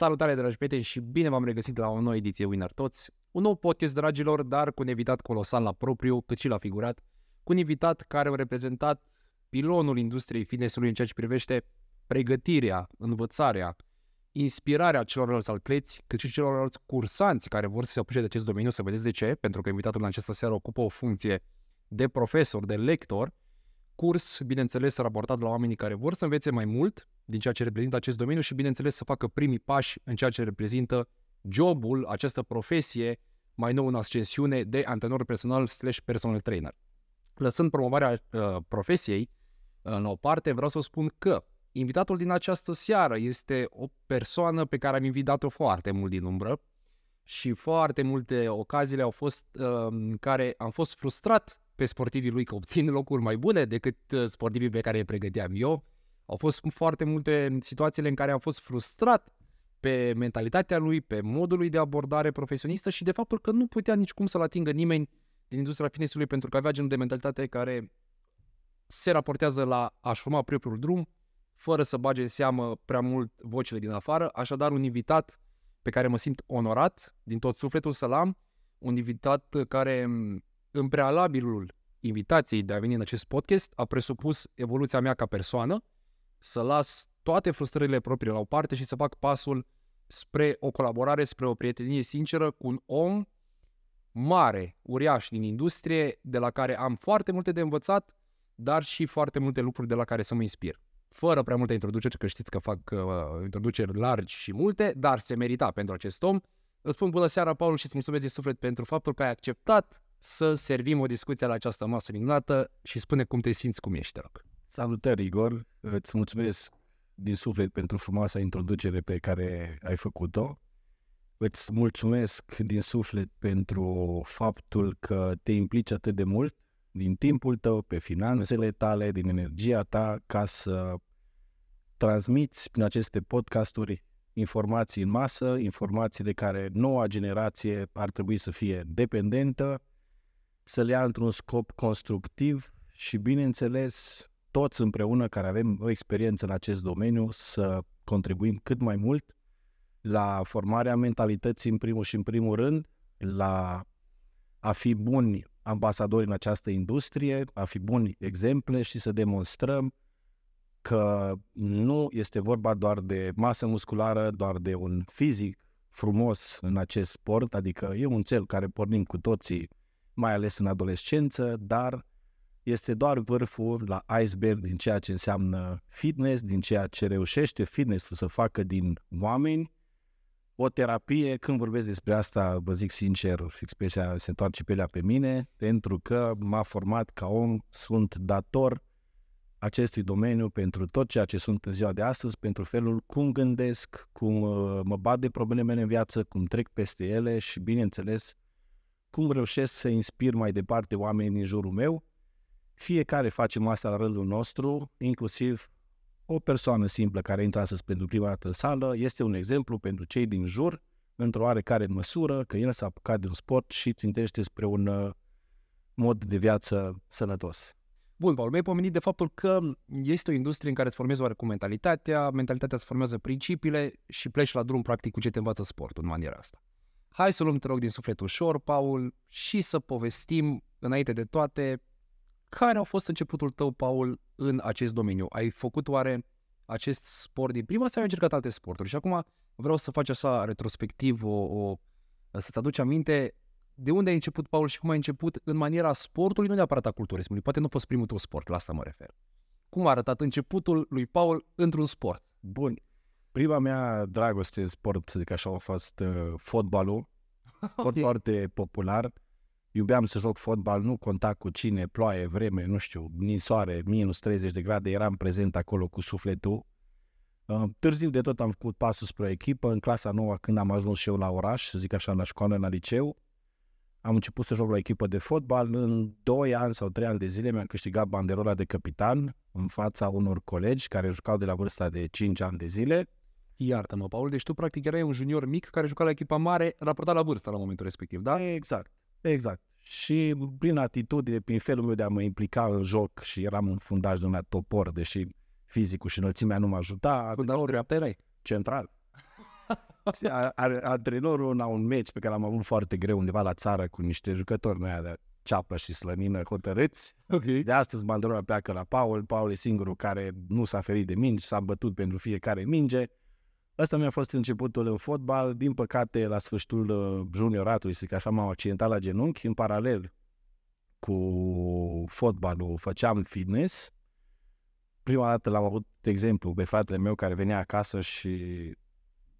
Salutare dragi prieteni și bine v-am regăsit la o nouă ediție Winner Toți. Un nou podcast, dragilor, dar cu un invitat colosal la propriu, cât și la figurat, cu un invitat care a reprezentat pilonul industriei fitnessului în ceea ce privește pregătirea, învățarea, inspirarea celorlalți atleți, cât și celorlalți cursanți care vor să se apuce de acest domeniu, să vedeți de ce, pentru că invitatul în această seară ocupă o funcție de profesor, de lector, curs, bineînțeles, raportat la oamenii care vor să învețe mai mult din ceea ce reprezintă acest domeniu și, bineînțeles, să facă primii pași în ceea ce reprezintă jobul, această profesie, mai nou în ascensiune, de antrenor personal slash personal trainer. Lăsând promovarea uh, profesiei uh, în o parte, vreau să spun că invitatul din această seară este o persoană pe care am invitat-o foarte mult din umbră și foarte multe ocaziile au fost uh, în care am fost frustrat pe sportivii lui că obțin locuri mai bune decât uh, sportivii pe care îi pregăteam eu au fost foarte multe situațiile în care am fost frustrat pe mentalitatea lui, pe modul lui de abordare profesionistă și de faptul că nu putea nici cum să-l atingă nimeni din industria fitnessului pentru că avea genul de mentalitate care se raportează la a-și forma propriul drum, fără să bage în seamă prea mult vocile din afară. Așadar, un invitat pe care mă simt onorat, din tot sufletul să-l am, un invitat care în prealabilul invitației de a veni în acest podcast a presupus evoluția mea ca persoană, să las toate frustrările proprii la o parte și să fac pasul spre o colaborare, spre o prietenie sinceră cu un om mare, uriaș din industrie, de la care am foarte multe de învățat, dar și foarte multe lucruri de la care să mă inspir. Fără prea multe introduceri, că știți că fac uh, introduceri largi și multe, dar se merita pentru acest om. Îți spun bună seara, Paul, și îți mulțumesc de suflet pentru faptul că ai acceptat să servim o discuție la această masă minunată și spune cum te simți, cum ești, te rog. Salutări, Igor! Îți mulțumesc din suflet pentru frumoasa introducere pe care ai făcut-o. Îți mulțumesc din suflet pentru faptul că te implici atât de mult din timpul tău, pe finanțele tale, din energia ta, ca să transmiți prin aceste podcasturi informații în masă, informații de care noua generație ar trebui să fie dependentă, să le ia într-un scop constructiv și, bineînțeles, toți împreună care avem o experiență în acest domeniu să contribuim cât mai mult la formarea mentalității în primul și în primul rând, la a fi buni ambasadori în această industrie, a fi buni exemple și să demonstrăm că nu este vorba doar de masă musculară, doar de un fizic frumos în acest sport, adică e un cel care pornim cu toții, mai ales în adolescență, dar este doar vârful la iceberg din ceea ce înseamnă fitness, din ceea ce reușește fitness să facă din oameni. O terapie, când vorbesc despre asta, vă zic sincer, expresia se întoarce pelea pe mine, pentru că m-a format ca om, sunt dator acestui domeniu pentru tot ceea ce sunt în ziua de astăzi, pentru felul cum gândesc, cum uh, mă bat de problemele în viață, cum trec peste ele și, bineînțeles, cum reușesc să inspir mai departe oamenii în jurul meu – fiecare facem asta la rândul nostru, inclusiv o persoană simplă care intră astăzi pentru prima dată în sală este un exemplu pentru cei din jur, într-o oarecare măsură, că el s-a apucat de un sport și țintește spre un uh, mod de viață sănătos. Bun, Paul, mi-ai pomenit de faptul că este o industrie în care îți formezi oarecum mentalitatea, mentalitatea se formează principiile și pleci la drum practic cu ce te învață sportul în maniera asta. Hai să luăm, te rog, din suflet ușor, Paul, și să povestim, înainte de toate, care a fost începutul tău, Paul, în acest domeniu? Ai făcut oare acest sport din prima sau ai încercat alte sporturi? Și acum vreau să faci așa retrospectiv, o, o, să-ți aduci aminte de unde ai început, Paul, și cum ai început în maniera sportului, nu neapărat a culturismului. Poate nu a fost primul tău sport, la asta mă refer. Cum a arătat începutul lui Paul într-un sport? Bun. Prima mea dragoste în sport, să zic așa, a fost uh, fotbalul. Sport okay. foarte popular iubeam să joc fotbal, nu conta cu cine, ploaie, vreme, nu știu, ninsoare, minus 30 de grade, eram prezent acolo cu sufletul. Uh, târziu de tot am făcut pasul spre o echipă, în clasa nouă când am ajuns și eu la oraș, să zic așa, la școală, la liceu, am început să joc la echipă de fotbal. În 2 ani sau 3 ani de zile mi-am câștigat banderola de capitan în fața unor colegi care jucau de la vârsta de 5 ani de zile. Iartă-mă, Paul, deci tu practic erai un junior mic care juca la echipa mare raportat la vârsta la momentul respectiv, da? Exact, exact. Și prin atitudine, prin felul meu de a mă implica în joc și eram un fundaj de un topor, deși fizicul și înălțimea nu mă ajuta. Fundajul apere? Central. Antrenorul la un meci pe care l-am avut foarte greu undeva la țară cu niște jucători noi de ceapă și slănină hotărâți. Okay. De astăzi banderola pleacă la Paul. Paul e singurul care nu s-a ferit de mingi, s-a bătut pentru fiecare minge. Asta mi-a fost începutul în fotbal. Din păcate, la sfârșitul uh, junioratului, să zic așa, m-am accidentat la genunchi. În paralel cu fotbalul făceam fitness. Prima dată l-am avut, de exemplu, pe fratele meu care venea acasă și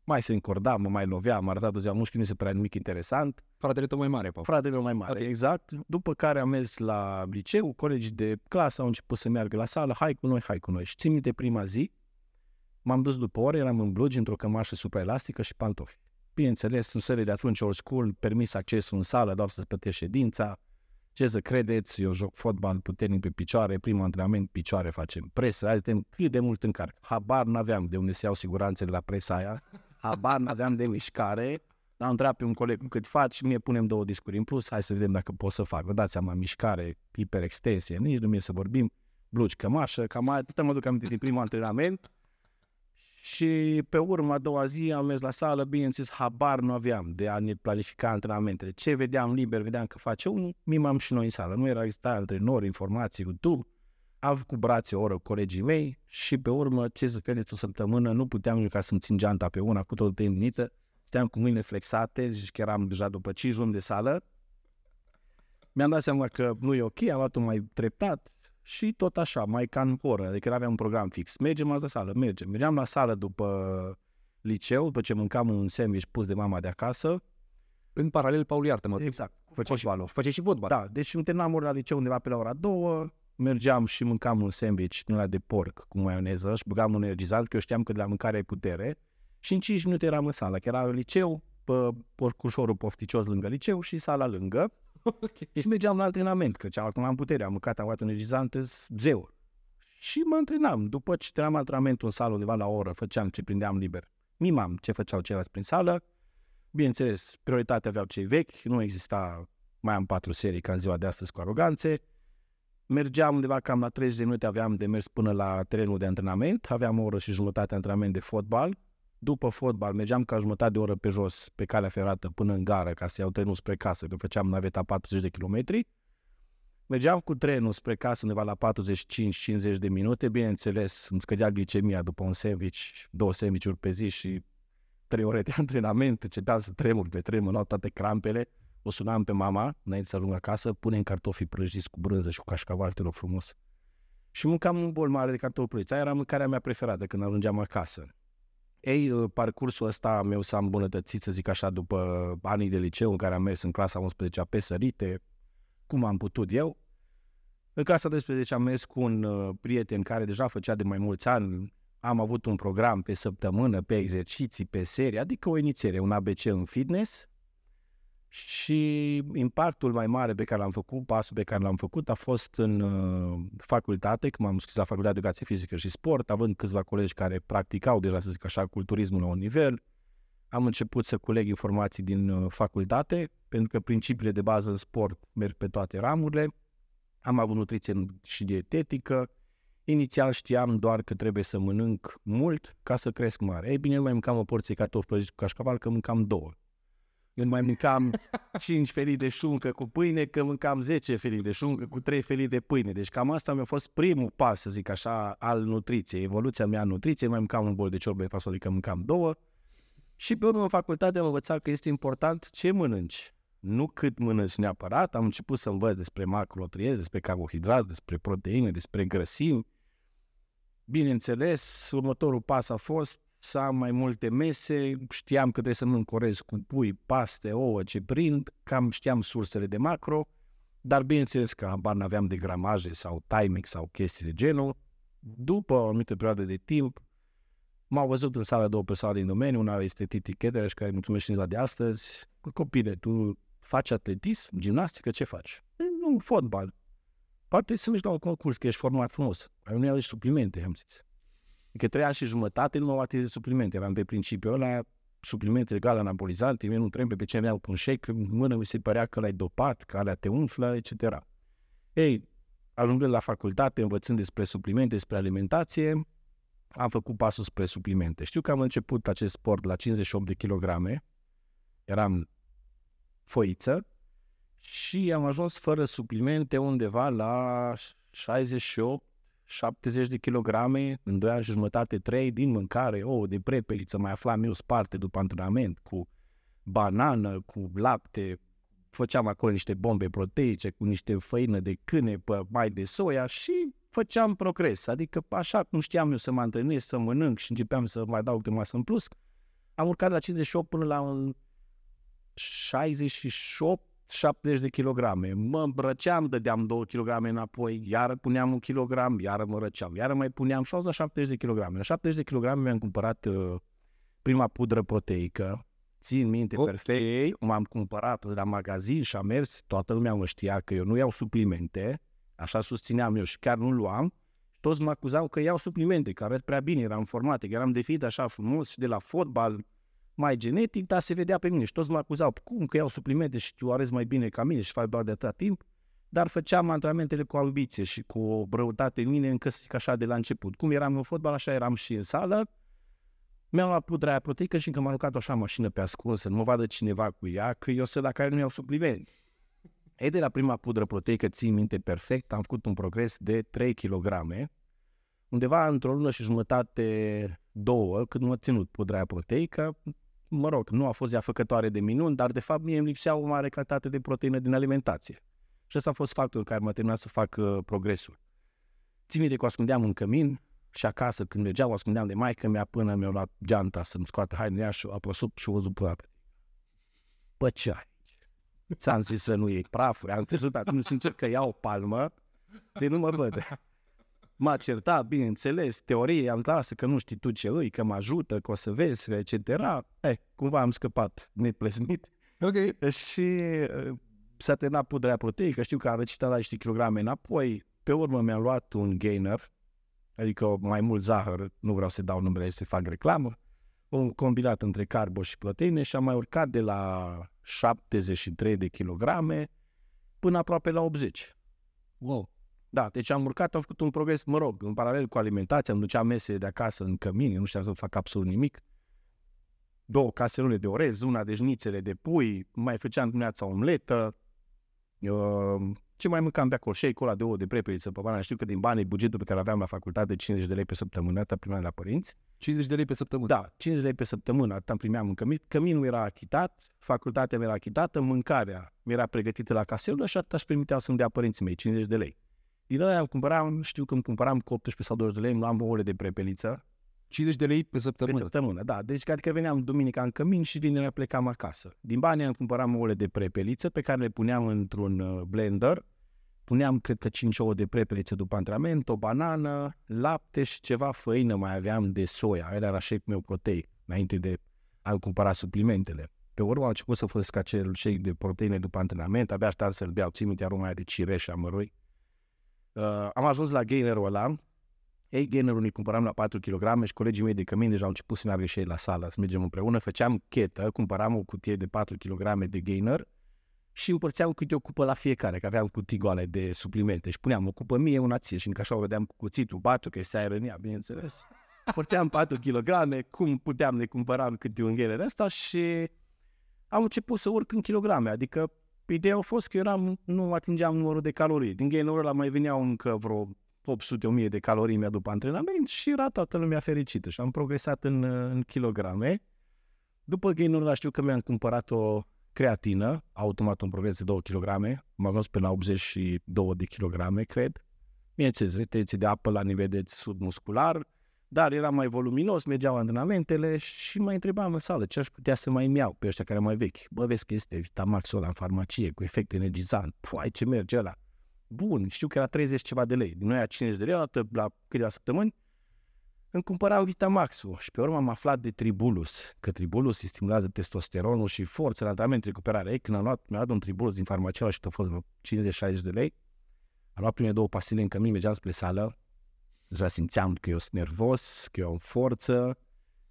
mai se încorda, mă mai lovea, mă arăta de ziua mușchi, nu se prea nimic interesant. Fratele tău mai mare, pa? Fratele meu mai mare, okay. exact. După care am mers la liceu, colegii de clasă au început să meargă la sală, hai cu noi, hai cu noi. Și țin minte prima zi, M-am dus după ore, eram în blugi, într-o cămașă supraelastică și pantofi. Bineînțeles, în sările de atunci old school, permis accesul în sală, doar să-ți plătești ședința. Ce să credeți, eu joc fotbal puternic pe picioare, primul antrenament picioare facem, presă, azi suntem cât de mult încarc. Habar n-aveam de unde se iau siguranțele la presa aia, habar n-aveam de mișcare. L-am întrebat pe un coleg cât faci, mie punem două discuri în plus, hai să vedem dacă pot să fac. Vă dați seama, mișcare, hiperextensie, nici nu mi să vorbim, blugi, cămașă, cam atât mă duc aminte din primul antrenament și pe urmă, a doua zi, am mers la sală, bineînțeles, habar nu aveam de a ne planifica antrenamentele. Ce vedeam liber, vedeam că face unul, mimam și noi în sală. Nu era exista antrenori, informații, YouTube. Am făcut brațe o oră cu colegii mei și pe urmă, ce să credeți, o săptămână, nu puteam ca să-mi țin geanta pe una cu tot tendinită. Steam cu mâinile flexate, zici că eram deja după 5 luni de sală. Mi-am dat seama că nu e ok, am luat-o mai treptat, și tot așa, mai ca în poră, adică nu aveam un program fix. Mergem azi la sală, mergem. Mergeam la sală după liceu, după ce mâncam un sandwich pus de mama de acasă. În paralel, Paul, iartă-mă. Exact. Făcea și, făcea și fotbal. Da, deci îmi terminam ori la liceu undeva pe la ora două, mergeam și mâncam un sandwich din la de porc cu maioneză și băgam un energizant, că eu știam că de la mâncare ai putere. Și în 5 minute eram în sală, că era liceu, pe porcușorul pofticios lângă liceu și sala lângă. Okay. Și mergeam la antrenament, că ce acum am putere, am mâncat, am luat energizantă, zeu. Și mă antrenam. După ce terminam antrenamentul în sală undeva la o oră, făceam ce prindeam liber. Mimam ce făceau ceilalți prin sală. Bineînțeles, prioritatea aveau cei vechi, nu exista, mai am patru serii ca în ziua de astăzi cu aroganțe. Mergeam undeva cam la 30 de minute, aveam de mers până la terenul de antrenament, aveam o oră și jumătate antrenament de fotbal, după fotbal mergeam ca jumătate de oră pe jos pe calea ferată până în gara ca să iau trenul spre casă, că făceam naveta 40 de kilometri. Mergeam cu trenul spre casă undeva la 45-50 de minute, bineînțeles îmi scădea glicemia după un sandwich, două sandvișuri pe zi și trei ore de antrenament, începeam să tremur pe tremur, luau toate crampele, o sunam pe mama înainte să ajung acasă, punem cartofii prăjiți cu brânză și cu cașcaval, te frumos. Și mâncam un bol mare de cartofi prăjiți. Aia era mâncarea mea preferată când ajungeam acasă. Ei, uh, parcursul ăsta meu s-a îmbunătățit, să zic așa, după anii de liceu în care am mers în clasa 11 pe sărite, cum am putut eu. În clasa 12 am mers cu un uh, prieten care deja făcea de mai mulți ani, am avut un program pe săptămână, pe exerciții, pe serie, adică o inițiere, un ABC în fitness, și impactul mai mare pe care l-am făcut, pasul pe care l-am făcut, a fost în uh, facultate, când m-am scris la Facultatea de Educație Fizică și Sport, având câțiva colegi care practicau deja, să zic așa, culturismul la un nivel. Am început să coleg informații din uh, facultate, pentru că principiile de bază în sport merg pe toate ramurile. Am avut nutriție și dietetică. Inițial știam doar că trebuie să mănânc mult ca să cresc mare. Ei bine, nu mai mâncam o porție cartofi prăjiți cu cașcaval, că mâncam două când mai mâncam 5 felii de șuncă cu pâine, că mâncam 10 felii de șuncă cu 3 felii de pâine. Deci cam asta mi-a fost primul pas, să zic așa, al nutriției. Evoluția mea în nutriție, mai mâncam un bol de ciorbă de fasole, că adică mâncam două. Și pe urmă în facultate am învățat că este important ce mănânci. Nu cât mănânci neapărat, am început să învăț despre macronutrienți, despre carbohidrat, despre proteine, despre grăsimi. Bineînțeles, următorul pas a fost să am mai multe mese, știam că trebuie să mă încorez cu pui, paste, ouă ce prind, cam știam sursele de macro, dar bineînțeles că abar n-aveam de gramaje sau timing sau chestii de genul. După o anumită perioadă de timp, m-au văzut în sală două persoane din domeniu, una este Titi Chedereș, care mulțumesc și la de astăzi. Copile, tu faci atletism, gimnastică, ce faci? Păi, nu, fotbal. Poate să mergi la un concurs, că ești format frumos. Ai unei alegi suplimente, am zis. Adică trei ani și jumătate nu mă atins de suplimente. Eram pe principiu ăla, suplimente legal anabolizante, eu nu trebuie pe ce vreau cu un shake, în mână mi se părea că l-ai dopat, că alea te umflă, etc. Ei, ajungând la facultate, învățând despre suplimente, despre alimentație, am făcut pasul spre suplimente. Știu că am început acest sport la 58 de kilograme, eram foiță și am ajuns fără suplimente undeva la 68 70 de kilograme, în 2 ani și jumătate, 3 din mâncare, ouă de prepeliță, mai aflam eu sparte după antrenament, cu banană, cu lapte, făceam acolo niște bombe proteice cu niște făină de câine, mai de soia și făceam progres. Adică așa cum știam eu să mă antrenez, să mănânc și începeam să mai dau câte masă în plus, am urcat la 58 până la 68 70 de kilograme, mă îmbrăceam, dădeam 2 kilograme înapoi, iar puneam un kilogram, iar mă răceam, iar mai puneam și la 70 de kilograme. La 70 de kilograme mi-am cumpărat uh, prima pudră proteică, țin minte okay. perfect, m-am cumpărat la magazin și am mers, toată lumea mă știa că eu nu iau suplimente, așa susțineam eu și chiar nu luam, și toți mă acuzau că iau suplimente, că arăt prea bine, eram format, că eram de fit așa frumos și de la fotbal, mai genetic, dar se vedea pe mine și toți mă acuzau, cum că iau suplimente și tu arăți mai bine ca mine și fac doar de atâta timp, dar făceam antrenamentele cu ambiție și cu o brăutate în mine încât zic așa de la început. Cum eram în fotbal, așa eram și în sală, mi-am luat pudra aia proteică și încă m-am lucrat așa mașină pe ascuns, să nu mă vadă cineva cu ea, că eu sunt la care nu iau suplimente. E de la prima pudră proteică, țin minte perfect, am făcut un progres de 3 kg, undeva într-o lună și jumătate, două, când m-a ținut pudra aia proteică, mă rog, nu a fost ea făcătoare de minuni, dar de fapt mie îmi lipsea o mare cantitate de proteină din alimentație. Și ăsta a fost factorul care m-a terminat să fac uh, progresul. Țin minte că o ascundeam în cămin și acasă când mergeam, o ascundeam de maică mea până mi-a luat geanta să-mi scoată hainele și a plăsut și o văzut pe apă. Pă ce ai? Ți-am zis să nu iei prafuri, am crezut atunci încerc că iau o palmă, de nu mă văd. M-a certat, bineînțeles, teorie, am zis, că nu știi tu ce îi, că mă ajută, că o să vezi, etc. Eh, cumva am scăpat neplesnit. Ok. Și uh, s-a terminat pudrea proteică, știu că am recitat la niște kilograme înapoi, pe urmă mi-am luat un gainer, adică mai mult zahăr, nu vreau să dau numele, să fac reclamă, un combinat între carbo și proteine și am mai urcat de la 73 de kilograme până aproape la 80. Wow! Da, deci am urcat, am făcut un progres, mă rog, în paralel cu alimentația, îmi duceam mese de acasă în cămin, nu știam să fac absolut nimic. Două caserole de orez, una de șnițele de pui, mai făceam dimineața omletă, uh, ce mai mâncam de acolo? și cola de ouă de prepeliță pe bani. Știu că din banii, bugetul pe care aveam la facultate, 50 de lei pe săptămână, atât primeam la părinți. 50 de lei pe săptămână? Da, 50 de lei pe săptămână, atât primeam în cămin. Căminul era achitat, facultatea mi era achitată, mâncarea mi era pregătită la caselul și atât își permiteau să-mi dea părinții mei, 50 de lei din ăia îl cumpăram, știu că îmi cumpăram cu 18 sau 20 de lei, îmi luam ore de prepeliță. 50 de lei pe săptămână? Pe săptămână, da. Deci adică veneam duminica în cămin și vinerea plecam acasă. Din banii îmi cumpăram ouăle de prepeliță pe care le puneam într-un uh, blender. Puneam, cred că, 5 ouă de prepeliță după antrenament, o banană, lapte și ceva făină mai aveam de soia. Era era shake meu protei, înainte de a cumpăra suplimentele. Pe urmă a început să folosesc acel shake de proteine după antrenament, abia așteptam să-l beau. Țin minte aroma de cireș, amărui Uh, am ajuns la gainerul ăla, ei, gainerul îl cumpăram la 4 kg și colegii mei de cămin deja au început să meargă și ei la sală, să mergem împreună. Făceam chetă, cumpăram o cutie de 4 kg de gainer și împărțeam câte o cupă la fiecare, că aveam cutii goale de suplimente și puneam o cupă mie, una ție și încă așa o vedeam cu cuțitul, batul, că în ea, bineînțeles. Părțeam 4 kg, cum puteam ne cumpăram câte un gainer ăsta și am început să urc în kilograme, adică Ideea a fost că eram, nu atingeam numărul de calorii. Din gain la mai veneau încă vreo 800-1000 de calorii mi-a după antrenament și era toată lumea fericită și am progresat în, în kilograme. După gain la știu că mi-am cumpărat o creatină, automat un progres de 2 kg, m-am ajuns până la 82 de kg, cred. Bineînțeles, retenție de apă la nivel de sud muscular, dar era mai voluminos, mergeau antrenamentele și mai întrebam în sală ce aș putea să mai iau pe ăștia care mai vechi. Bă, vezi că este Vitamaxul ăla în farmacie cu efect energizant. Păi, ce merge ăla? Bun, știu că era 30 ceva de lei. Din noi 50 de lei, odată la câteva săptămâni, îmi cumpăram Vitamaxul și pe urmă am aflat de Tribulus, că Tribulus îi stimulează testosteronul și forță în antrenament, recuperare. Ei, când am luat, mi-a dat un Tribulus din farmacie și tot a fost 50-60 de lei, am luat primele două pastile în cămin, mergeam spre sală, deja simțeam că eu sunt nervos, că eu am forță,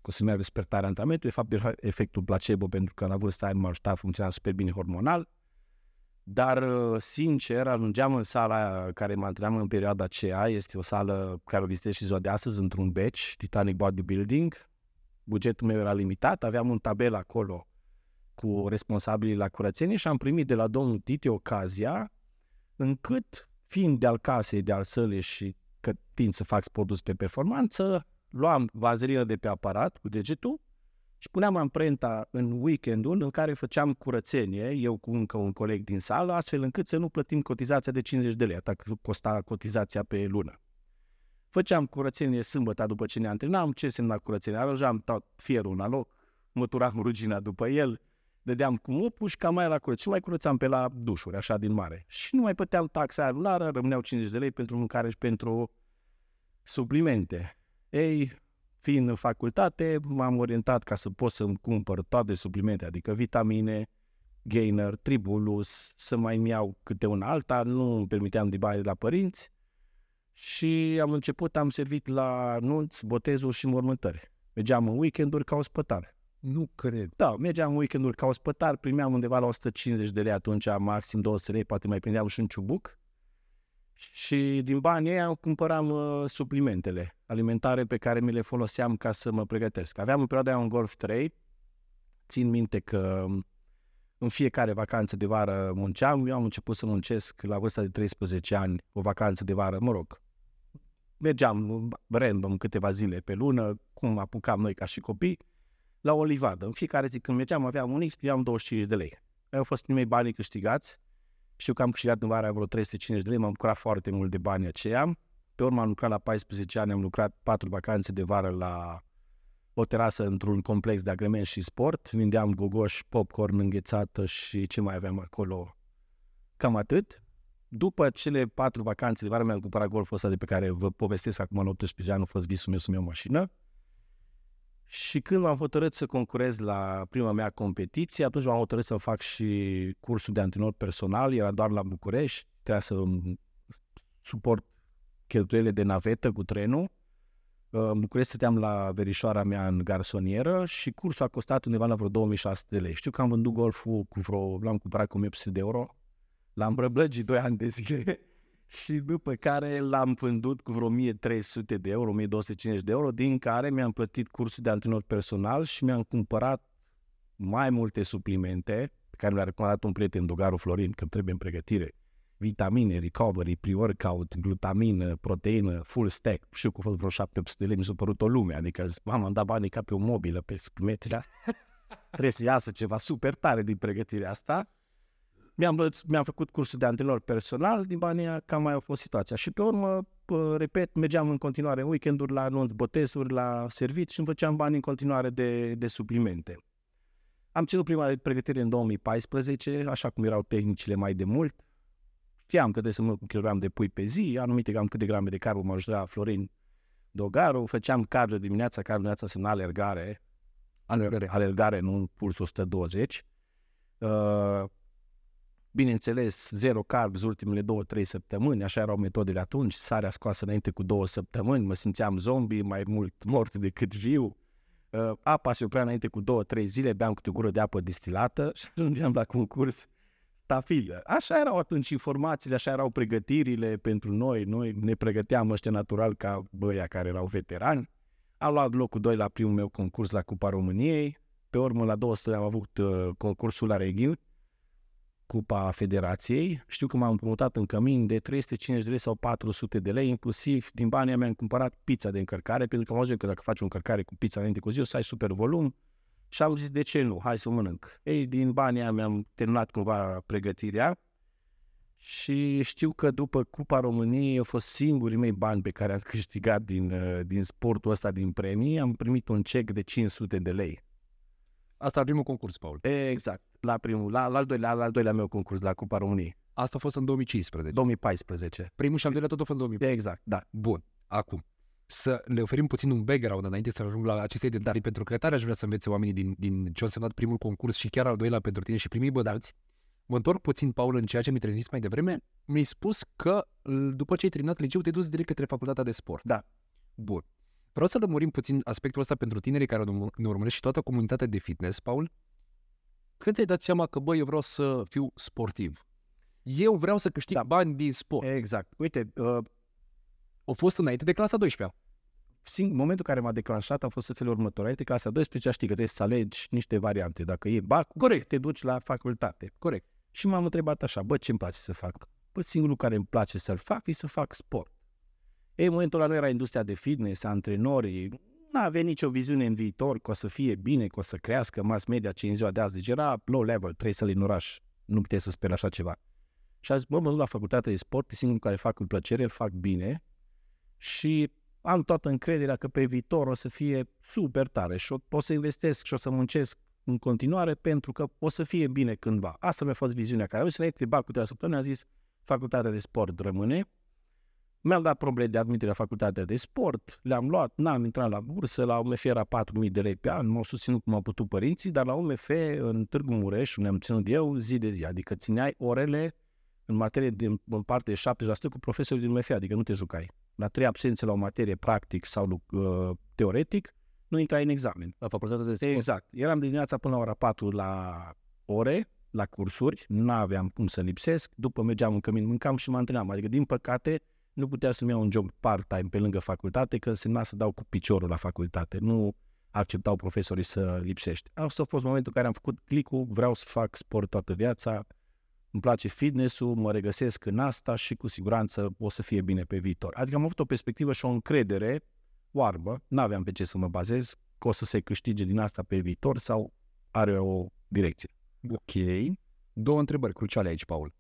că o să merg spre tare antrenamentul. De fapt, era efectul placebo, pentru că la vârsta aia m-a ajutat, funcționa super bine hormonal. Dar, uh, sincer, ajungeam în sala care mă antream în perioada aceea. Este o sală care o vizitez și ziua de astăzi, într-un beci, Titanic Bodybuilding. Bugetul meu era limitat, aveam un tabel acolo cu responsabilii la curățenie și am primit de la domnul Tite ocazia încât, fiind de-al casei, de-al sălei și că tind să fac sportul pe performanță, luam vazelină de pe aparat cu degetul și puneam amprenta în weekendul în care făceam curățenie, eu cu încă un coleg din sală, astfel încât să nu plătim cotizația de 50 de lei, dacă costa cotizația pe lună. Făceam curățenie sâmbătă după ce ne antrenam, ce semna curățenie? Arăjam tot fierul în loc, măturam rugina după el, dădeam cu opul și cam mai era curăț. Și mai curățam pe la dușuri, așa, din mare. Și nu mai puteam taxa aia lunară, rămâneau 50 de lei pentru mâncare și pentru suplimente. Ei, fiind în facultate, m-am orientat ca să pot să-mi cumpăr toate suplimente, adică vitamine, gainer, tribulus, să mai iau câte una alta, nu îmi permiteam de bani la părinți și am început, am servit la nunți, botezuri și mormântări. Mergeam în weekenduri ca ospătar. Nu cred. Da, mergeam în weekenduri ca ospătar, primeam undeva la 150 de lei atunci, maxim 200 de lei, poate mai prindeam și un ciubuc. Și din banii ăia cumpăram uh, suplimentele alimentare pe care mi le foloseam ca să mă pregătesc. Aveam în perioada aia un Golf 3. Țin minte că um, în fiecare vacanță de vară munceam. Eu am început să muncesc la vârsta de 13 ani, o vacanță de vară, mă rog. Mergeam um, random câteva zile pe lună, cum apucam noi ca și copii la o livadă. În fiecare zi când mergeam, aveam un X, primeam 25 de lei. Au fost primei bani câștigați. Știu că am câștigat în vara vreo 350 de lei, m-am bucurat foarte mult de banii aceia. Pe urmă am lucrat la 14 ani, am lucrat patru vacanțe de vară la o terasă într-un complex de agrement și sport. Vindeam gogoș, popcorn, înghețată și ce mai aveam acolo. Cam atât. După cele patru vacanțe de vară mi-am cumpărat golful ăsta de pe care vă povestesc acum în 18 ani, a fost visul meu să-mi iau mașină. Și când m-am hotărât să concurez la prima mea competiție, atunci m-am hotărât să fac și cursul de antrenor personal, era doar la București, trebuia să suport cheltuielile de navetă cu trenul. În București stăteam la verișoara mea în garsonieră și cursul a costat undeva la vreo 2600 de lei. Știu că am vândut golful cu vreo, l-am cumpărat cu 1800 de euro, l-am răblăgit 2 ani de zile și după care l-am vândut cu vreo 1300 de euro, 1250 de euro, din care mi-am plătit cursul de antrenor personal și mi-am cumpărat mai multe suplimente pe care mi le-a recomandat un prieten, Dogaru Florin, când trebuie în pregătire. Vitamine, recovery, pre-workout, glutamină, proteină, full stack. Și eu cu fost vreo 700 de lei, mi s-a părut o lume. Adică am, am dat banii ca pe o mobilă, pe astea. Trebuie să iasă ceva super tare din pregătirea asta mi-am, mi-am făcut cursul de antrenor personal din Bania, cam mai a fost situația. Și pe urmă, repet, mergeam în continuare în weekenduri la anunț, botezuri, la servici și îmi făceam bani în continuare de, de suplimente. Am ținut prima pregătire în 2014, așa cum erau tehnicile mai de mult. Știam că trebuie să mănânc un kilogram de pui pe zi, anumite cam câte grame de carbo mă ajuta Florin Dogaru, făceam cardio dimineața, cardio dimineața semna alergare, alergare, alergare nu puls 120. Uh, Bineînțeles, zero carbs ultimele două, trei săptămâni, așa erau metodele atunci, sarea scoasă înainte cu două săptămâni, mă simțeam zombie, mai mult mort decât viu. Uh, apa se oprea înainte cu două, trei zile, beam câte o gură de apă distilată și ajungeam la concurs stafilă. Așa erau atunci informațiile, așa erau pregătirile pentru noi. Noi ne pregăteam ăștia natural ca băia care erau veterani. Am luat locul 2 la primul meu concurs la Cupa României. Pe urmă, la două am avut uh, concursul la Reghiut, Cupa Federației. Știu că m-am împrumutat în cămin de 350 de lei sau 400 de lei, inclusiv din banii mei am cumpărat pizza de încărcare, pentru că am auzit că dacă faci o încărcare cu pizza înainte cu zi, o să ai super volum. Și am zis, de ce nu? Hai să o mănânc. Ei, din banii mei am terminat cumva pregătirea și știu că după Cupa României au fost singurii mei bani pe care am câștigat din, uh, din sportul ăsta, din premii. Am primit un cec de 500 de lei. Asta la primul concurs, Paul. Exact. La primul, la, la, al, doilea, la al doilea meu concurs, la Cupa României. Asta a fost în 2015. 2014. Primul și al doilea tot a fost în 2014. Exact, da. Bun. Acum, să le oferim puțin un background înainte să ajung la aceste detalii, da. pentru că tare aș vrea să învețe oamenii din, din ce a semnat primul concurs și chiar al doilea pentru tine și primii bădați. Mă întorc puțin, Paul, în ceea ce mi-ai trezit mai devreme. Mi-ai spus că după ce ai terminat liceu, te-ai dus direct către facultatea de sport. Da. Bun. Vreau să lămurim puțin aspectul ăsta pentru tinerii care ne urmăresc și toată comunitatea de fitness, Paul. Când ți-ai dat seama că, băi, eu vreau să fiu sportiv? Eu vreau să câștig da. bani din sport. Exact. Uite, uh, au fost înainte de clasa 12 Sing- momentul care m-a declanșat a fost în felul următor. Ai de clasa 12, știi că trebuie să alegi niște variante. Dacă e bac, Corect. te duci la facultate. Corect. Și m-am întrebat așa, bă, ce îmi place să fac? Bă, singurul care îmi place să-l fac e să fac sport. Ei, în momentul ăla nu era industria de fitness, antrenorii, nu avea nicio viziune în viitor, că o să fie bine, că o să crească mass media ce în ziua de azi. Deci era low level, trei săli în oraș, nu puteai să speri așa ceva. Și a zis, mă duc la facultatea de sport, e singurul care fac cu plăcere, îl fac bine și am toată încrederea că pe viitor o să fie super tare și o, o să investesc și o să muncesc în continuare pentru că o să fie bine cândva. Asta mi-a fost viziunea care am zis înainte de bar câteva săptămâni, a zis facultatea de sport rămâne, mi-am dat probleme de admitere la facultatea de sport, le-am luat, n-am intrat la bursă, la UMF era 4.000 de lei pe an, m-au susținut cum au putut părinții, dar la UMF, în Târgu Mureș, unde am ținut eu, zi de zi, adică țineai orele în materie de în parte de 70% cu profesorii din UMF, adică nu te jucai. La trei absențe la o materie practic sau uh, teoretic, nu intrai în examen. La facultatea de sport. Exact. Eram dimineața până la ora 4 la ore, la cursuri, nu aveam cum să lipsesc, după mergeam în cămin, mâncam și mă întâlneam. Adică, din păcate, nu putea să-mi iau un job part-time pe lângă facultate, că însemna să dau cu piciorul la facultate. Nu acceptau profesorii să lipsești. Asta a fost momentul în care am făcut clicul, vreau să fac sport toată viața, îmi place fitness-ul, mă regăsesc în asta și cu siguranță o să fie bine pe viitor. Adică am avut o perspectivă și o încredere oarbă, nu aveam pe ce să mă bazez, că o să se câștige din asta pe viitor sau are o direcție. Ok. Două întrebări cruciale aici, Paul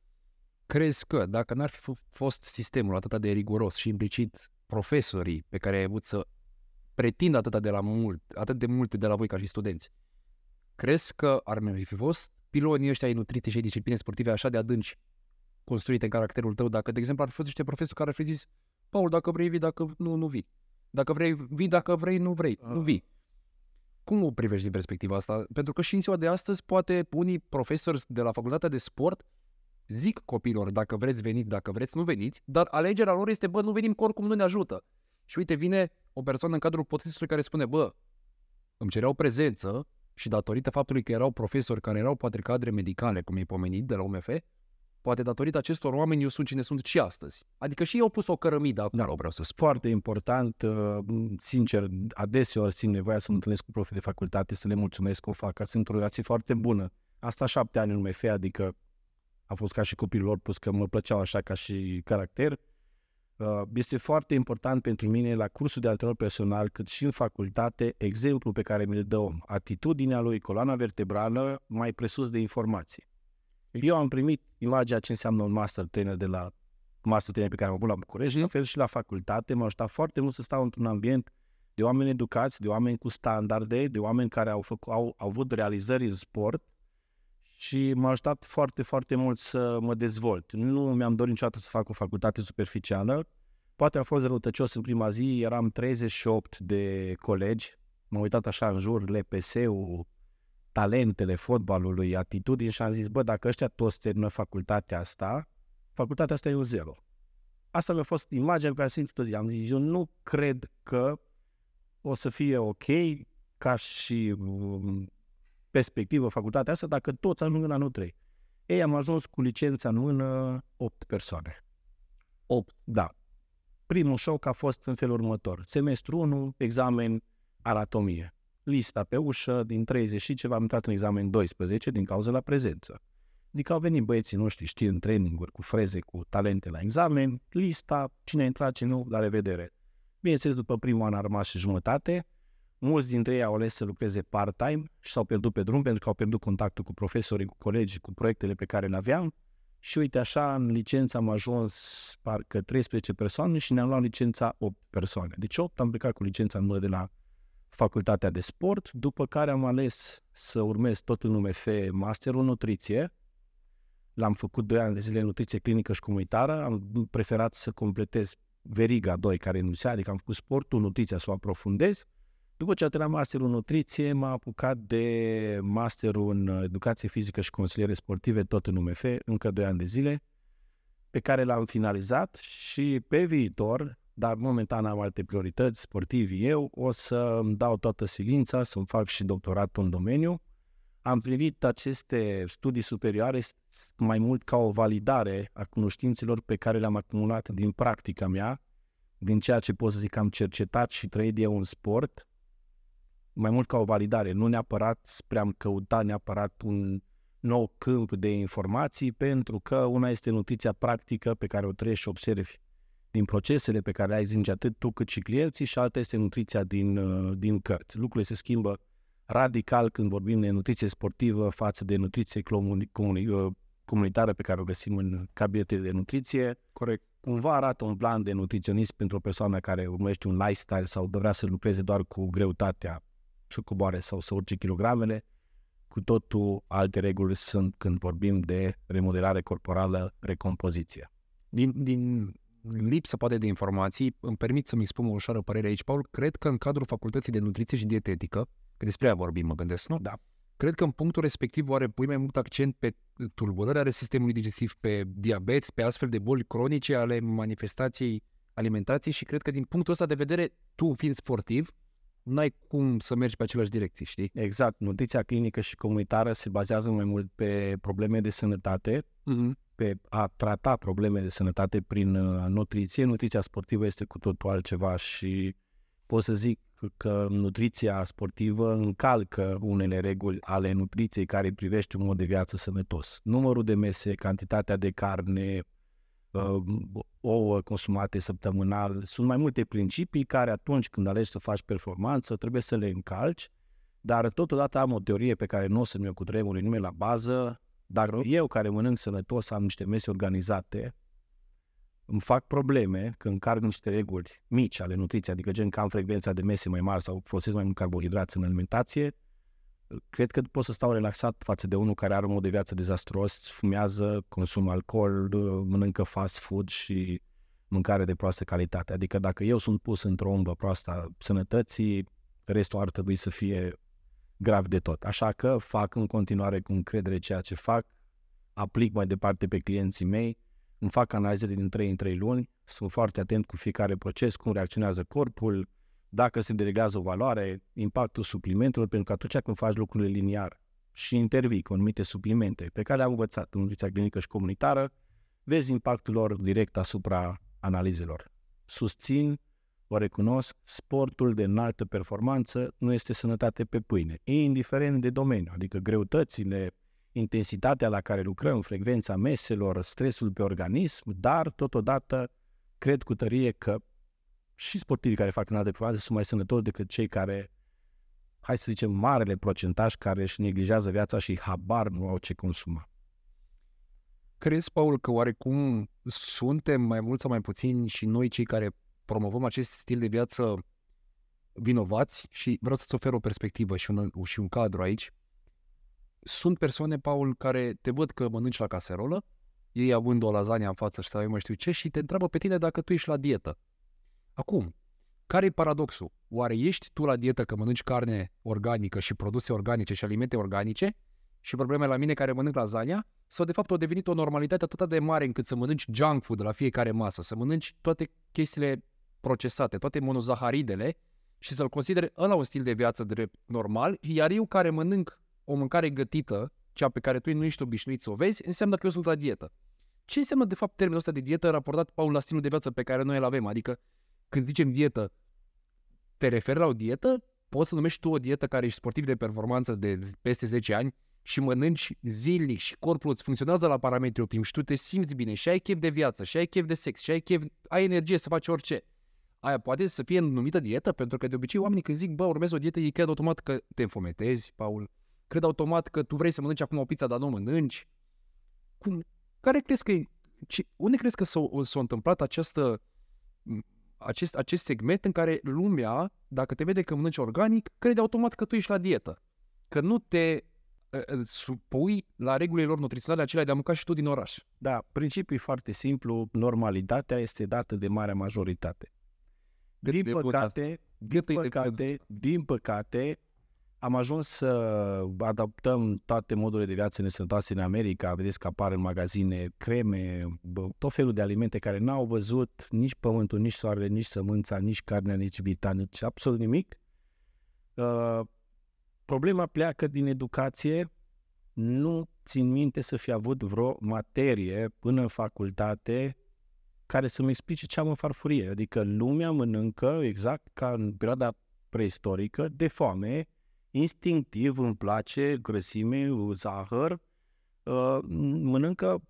crezi că dacă n-ar fi fost sistemul atât de riguros și implicit profesorii pe care ai avut să pretind atât de la mult, atât de multe de la voi ca și studenți, crezi că ar mai fi fost pilonii ăștia ai nutriție și discipline sportive așa de adânci construite în caracterul tău, dacă, de exemplu, ar fi fost niște profesori care ar fi zis, Paul, dacă vrei, vii, dacă nu, nu vii. Dacă vrei, vii, dacă vrei, nu vrei, nu vii. Ah. Cum o privești din perspectiva asta? Pentru că și în ziua de astăzi, poate unii profesori de la facultatea de sport zic copilor, dacă vreți veniți, dacă vreți nu veniți, dar alegerea lor este, bă, nu venim că oricum nu ne ajută. Și uite, vine o persoană în cadrul podcastului care spune, bă, îmi cereau prezență și datorită faptului că erau profesori care erau poate cadre medicale, cum e pomenit de la UMF, poate datorită acestor oameni eu sunt cine sunt și astăzi. Adică și ei au pus o cărămidă Da, Da, vreau să spun. Foarte important, uh, sincer, adeseori simt nevoia să mă întâlnesc cu profi de facultate, să le mulțumesc că o fac, că sunt o relație foarte bună. Asta șapte ani în UMF, adică a fost ca și copilor, plus că mă plăceau așa ca și caracter. Uh, este foarte important pentru mine la cursul de antrenor personal, cât și în facultate, exemplul pe care mi-l dă om, atitudinea lui, coloana vertebrală, mai presus de informații. Eu am primit imaginea ce înseamnă un master trainer de la master trainer pe care am avut la București, în mhm. fel și la facultate, m-a ajutat foarte mult să stau într-un ambient de oameni educați, de oameni cu standarde, de oameni care au, făcut, au, au avut realizări în sport, și m-a ajutat foarte, foarte mult să mă dezvolt. Nu mi-am dorit niciodată să fac o facultate superficială. Poate am fost răutăcios în prima zi, eram 38 de colegi, m-am uitat așa în jur, LPS-ul, talentele fotbalului, atitudini și am zis, bă, dacă ăștia toți termină facultatea asta, facultatea asta e un zero. Asta mi-a fost imaginea pe care simt tot Am zis, eu nu cred că o să fie ok ca și perspectivă facultatea asta dacă toți ajung în anul 3. Ei, am ajuns cu licența în mână 8 persoane. 8? Da. Primul șoc a fost în felul următor. Semestru 1, examen anatomie. Lista pe ușă, din 30 și ceva, am intrat în examen 12 din cauza la prezență. Adică au venit băieții noștri, știi, în training cu freze, cu talente la examen, lista, cine a intrat, cine nu, la revedere. Bineînțeles, după primul an a rămas și jumătate, Mulți dintre ei au ales să lucreze part-time și s-au pierdut pe drum pentru că au pierdut contactul cu profesorii, cu colegii, cu proiectele pe care le aveam. Și uite așa, în licență am ajuns parcă 13 persoane și ne-am luat licența 8 persoane. Deci 8 am plecat cu licența în mână de la facultatea de sport, după care am ales să urmez tot în UMF masterul nutriție. L-am făcut 2 ani de zile în nutriție clinică și comunitară. Am preferat să completez veriga 2 care nu se, adică am făcut sportul, nutriția să o aprofundez după ce a terminat masterul în nutriție, m-am apucat de masterul în uh, educație fizică și consiliere sportive, tot în UMF, încă 2 ani de zile, pe care l-am finalizat și pe viitor, dar momentan am alte priorități sportivi eu, o să îmi dau toată silința, să-mi fac și doctoratul în domeniu. Am privit aceste studii superioare mai mult ca o validare a cunoștințelor pe care le-am acumulat din practica mea, din ceea ce pot să zic am cercetat și trăit eu în sport, mai mult ca o validare, nu neapărat spre am căuta neapărat un nou câmp de informații, pentru că una este nutriția practică pe care o trăiești și observi din procesele pe care le ai zinge atât tu cât și clienții și alta este nutriția din, uh, din cărți. Lucrurile se schimbă radical când vorbim de nutriție sportivă față de nutriție uh, comunitară pe care o găsim în cabinetele de nutriție. Corect. Cumva arată un plan de nutriționist pentru o persoană care urmărește un lifestyle sau vrea să lucreze doar cu greutatea să coboare sau să urce kilogramele. Cu totul alte reguli sunt când vorbim de remodelare corporală, recompoziție. Din, din lipsă poate de informații, îmi permit să-mi expun o ușoară părere aici, Paul. Cred că în cadrul facultății de nutriție și dietetică, că despre ea vorbim, mă gândesc, nu? Da. Cred că în punctul respectiv oare pui mai mult accent pe tulburarea sistemului digestiv, pe diabet, pe astfel de boli cronice ale manifestației alimentației și cred că din punctul ăsta de vedere, tu fiind sportiv, n-ai cum să mergi pe aceleași direcții, știi? Exact. Nutriția clinică și comunitară se bazează mai mult pe probleme de sănătate, mm-hmm. pe a trata probleme de sănătate prin uh, nutriție. Nutriția sportivă este cu totul altceva și pot să zic că nutriția sportivă încalcă unele reguli ale nutriției care privește un mod de viață sănătos. Numărul de mese, cantitatea de carne, Ehm, ouă consumate săptămânal. Sunt mai multe principii care atunci când alegi să faci performanță trebuie să le încalci, dar totodată am o teorie pe care nu o să mi-o cutremur nume la bază. dar eu care mănânc sănătos am niște mese organizate, îmi fac probleme când încarc niște reguli mici ale nutriției, adică gen că am frecvența de mese mai mari sau folosesc mai mult carbohidrați în alimentație, cred că pot să stau relaxat față de unul care are un mod de viață dezastruos, fumează, consumă alcool, mănâncă fast food și mâncare de proastă calitate. Adică dacă eu sunt pus într-o umbă proastă a sănătății, restul ar trebui să fie grav de tot. Așa că fac în continuare cu încredere ceea ce fac, aplic mai departe pe clienții mei, îmi fac analize din 3 în 3 luni, sunt foarte atent cu fiecare proces, cum reacționează corpul, dacă se delegează o valoare, impactul suplimentelor, pentru că atunci când faci lucrurile liniar și intervii cu anumite suplimente pe care le-am învățat în nutriția clinică și comunitară, vezi impactul lor direct asupra analizelor. Susțin, o recunosc, sportul de înaltă performanță nu este sănătate pe pâine, indiferent de domeniu, adică greutățile, intensitatea la care lucrăm, frecvența meselor, stresul pe organism, dar totodată cred cu tărie că și sportivii care fac înaltă performanță sunt mai sănătoși decât cei care, hai să zicem, marele procentaj care își neglijează viața și habar nu au ce consuma. Crezi, Paul, că oarecum suntem mai mult sau mai puțin și noi cei care promovăm acest stil de viață vinovați și vreau să-ți ofer o perspectivă și un, și un cadru aici. Sunt persoane, Paul, care te văd că mănânci la caserolă, ei având o lasagne în față și să mai știu ce și te întreabă pe tine dacă tu ești la dietă. Acum, care e paradoxul? Oare ești tu la dietă că mănânci carne organică și produse organice și alimente organice și probleme la mine care mănânc lasagna? Sau de fapt a devenit o normalitate atât de mare încât să mănânci junk food la fiecare masă, să mănânci toate chestiile procesate, toate monozaharidele și să-l consideri ăla un stil de viață drept normal, iar eu care mănânc o mâncare gătită, cea pe care tu nu ești obișnuit să o vezi, înseamnă că eu sunt la dietă. Ce înseamnă de fapt termenul ăsta de dietă raportat Paul la stilul de viață pe care noi îl avem? Adică când zicem dietă, te referi la o dietă? Poți să numești tu o dietă care ești sportiv de performanță de peste 10 ani și mănânci zilnic și corpul îți funcționează la parametri optim și tu te simți bine și ai chef de viață și ai chef de sex și ai chef, ai energie să faci orice. Aia poate să fie numită dietă, pentru că de obicei oamenii când zic, bă, urmezi o dietă, ei cred automat că te înfometezi, Paul. Cred automat că tu vrei să mănânci acum o pizza, dar nu o mănânci. Cum? Care crezi că e? Unde crezi că s-a, s-a întâmplat această acest, acest segment în care lumea, dacă te vede că mănânci organic, crede automat că tu ești la dietă. Că nu te ă, ă, supui la regulile lor nutriționale acelea de a mânca și tu din oraș. Da, principiul e foarte simplu, normalitatea este dată de marea majoritate. Din păcate, din păcate, din păcate, am ajuns să adaptăm toate modurile de viață nesănătoase în America. Vedeți că apar în magazine creme, bă, tot felul de alimente care n-au văzut nici pământul, nici soarele, nici sămânța, nici carnea, nici vita, nici absolut nimic. Uh, problema pleacă din educație. Nu țin minte să fi avut vreo materie până în facultate care să-mi explice ce am în farfurie. Adică lumea mănâncă exact ca în perioada preistorică, de foame, instinctiv îmi place grăsime, uh, zahăr, uh, mănâncă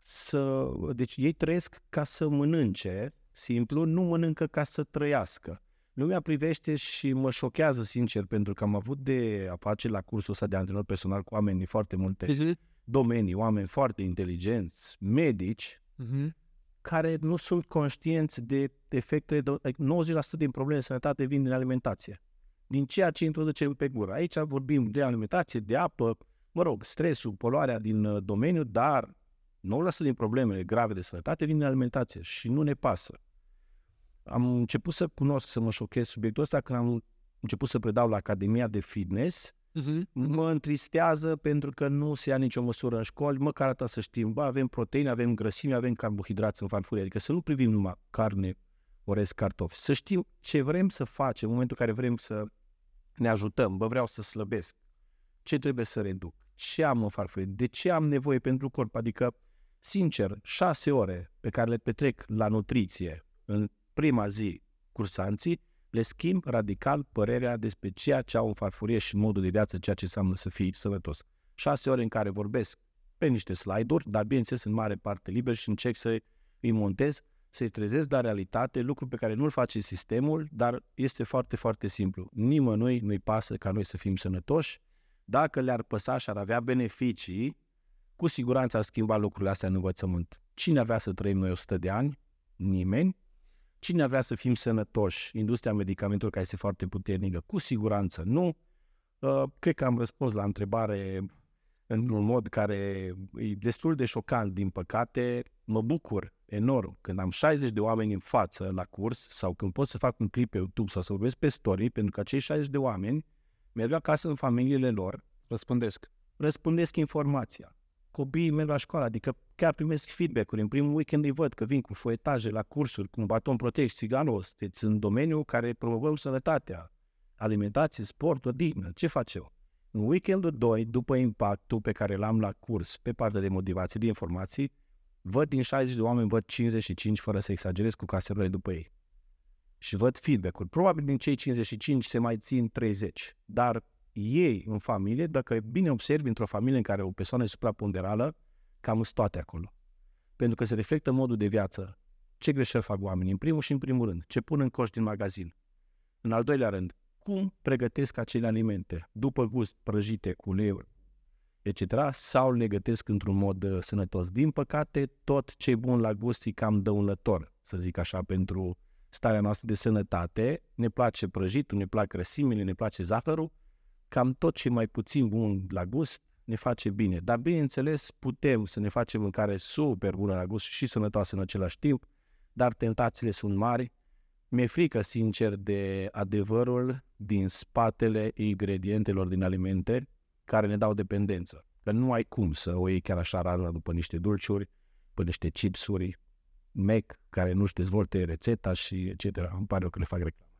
să... Deci ei trăiesc ca să mănânce, simplu, nu mănâncă ca să trăiască. Lumea privește și mă șochează, sincer, pentru că am avut de a face la cursul ăsta de antrenor personal cu oameni foarte multe uh-huh. domenii, oameni foarte inteligenți, medici, uh-huh. care nu sunt conștienți de efectele... 90% adică din probleme de sănătate vin din alimentație din ceea ce introducem pe gură. Aici vorbim de alimentație, de apă, mă rog, stresul, poluarea din uh, domeniu, dar 9% din problemele grave de sănătate vin din alimentație și nu ne pasă. Am început să cunosc, să mă șochez subiectul ăsta când am început să predau la Academia de Fitness. Uh-huh. Mă întristează pentru că nu se ia nicio măsură în școli, măcar atât să știm, bă, avem proteine, avem grăsimi, avem carbohidrați în farfurie, adică să nu privim numai carne, orez, cartofi, să știm ce vrem să facem în momentul în care vrem să ne ajutăm, bă, vreau să slăbesc, ce trebuie să reduc, ce am în farfurie, de ce am nevoie pentru corp, adică, sincer, șase ore pe care le petrec la nutriție în prima zi cursanții, le schimb radical părerea despre ceea ce au în farfurie și modul de viață, ceea ce înseamnă să fii sănătos. Șase ore în care vorbesc pe niște slide-uri, dar bineînțeles în mare parte liber și încerc să îi montez să-i trezesc la realitate, lucru pe care nu-l face sistemul, dar este foarte, foarte simplu. Nimănui nu-i pasă ca noi să fim sănătoși. Dacă le-ar păsa și ar avea beneficii, cu siguranță ar schimba lucrurile astea în învățământ. Cine ar vrea să trăim noi 100 de ani? Nimeni. Cine ar vrea să fim sănătoși? Industria medicamentelor care este foarte puternică? Cu siguranță nu. Uh, cred că am răspuns la întrebare într-un mod care e destul de șocant, din păcate, mă bucur enorm când am 60 de oameni în față la curs sau când pot să fac un clip pe YouTube sau să vorbesc pe story, pentru că acei 60 de oameni merg acasă în familiile lor, răspândesc, răspândesc informația. Copiii merg la școală, adică chiar primesc feedback-uri. În primul weekend îi văd că vin cu foietaje la cursuri, cu un baton protej, țiganul, sunteți deci, în domeniu care promovăm sănătatea, alimentație, sport, odihnă, ce fac eu? În weekendul 2, după impactul pe care l-am la curs pe partea de motivație, de informații, văd din 60 de oameni, văd 55 fără să exagerez cu caserele după ei. Și văd feedback-uri. Probabil din cei 55 se mai țin 30, dar ei în familie, dacă bine observi într-o familie în care o persoană e supraponderală, cam sunt toate acolo. Pentru că se reflectă modul de viață. Ce greșeli fac oamenii, în primul și în primul rând? Ce pun în coș din magazin? În al doilea rând, cum pregătesc acele alimente? După gust, prăjite, cu uleiuri, etc., sau le gătesc într-un mod uh, sănătos. Din păcate, tot ce e bun la gust e cam dăunător, să zic așa, pentru starea noastră de sănătate. Ne place prăjitul, ne plac răsimile, ne place zahărul. Cam tot ce mai puțin bun la gust ne face bine. Dar, bineînțeles, putem să ne facem mâncare super bună la gust și sănătoasă în același timp, dar tentațiile sunt mari. Mi-e frică, sincer, de adevărul din spatele ingredientelor din alimente care ne dau dependență. Că nu ai cum să o iei chiar așa razna după niște dulciuri, după niște chipsuri, Mac care nu-și dezvolte rețeta și etc. Îmi pare că le fac reclamă.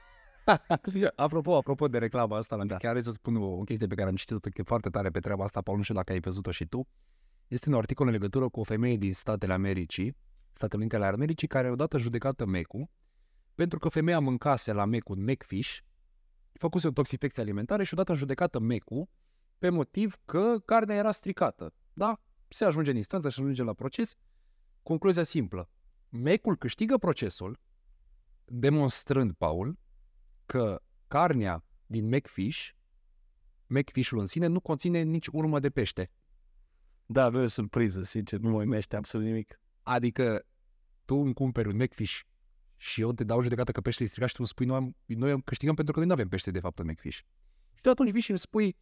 apropo, apropo de reclama asta, da. chiar să spun o, chestie pe care am citit-o că foarte tare pe treaba asta, Paul, nu știu dacă ai văzut-o și tu. Este un articol în legătură cu o femeie din Statele Americii, Statele Unite ale Americii, care odată judecată Mecu, pentru că femeia mâncase la Mecu un Macfish, făcuse o toxifecție alimentară și odată în judecată Mecu pe motiv că carnea era stricată. Da? Se ajunge în instanță, se ajunge la proces. Concluzia simplă. Mecul câștigă procesul demonstrând, Paul, că carnea din McFish, Macfishul în sine, nu conține nici urmă de pește. Da, nu e surpriză, sincer, nu mă uimește absolut nimic. Adică tu îmi cumperi un McFish și eu te dau judecată că peștele e și tu îmi spui, noi, am, noi câștigăm pentru că noi nu avem pește de fapt în McFish. Și tu atunci vii și îmi spui,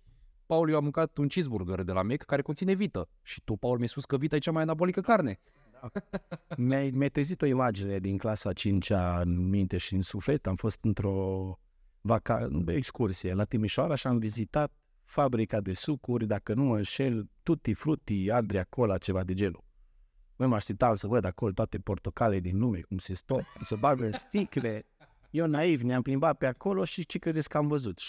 Paul, eu am mâncat un cheeseburger de la Mac care conține vită. Și tu, Paul, mi-ai spus că vita e cea mai anabolică carne. Da. mi-ai, mi-ai trezit o imagine din clasa 5-a în minte și în suflet. Am fost într-o vaca- excursie la Timișoara și am vizitat fabrica de sucuri, dacă nu mă înșel, Tutti Frutti, Adria Cola, ceva de genul. Noi mă așteptam să văd acolo toate portocale din lume, cum se stop, să bagă în sticle. Eu naiv ne-am plimbat pe acolo și ce credeți că am văzut?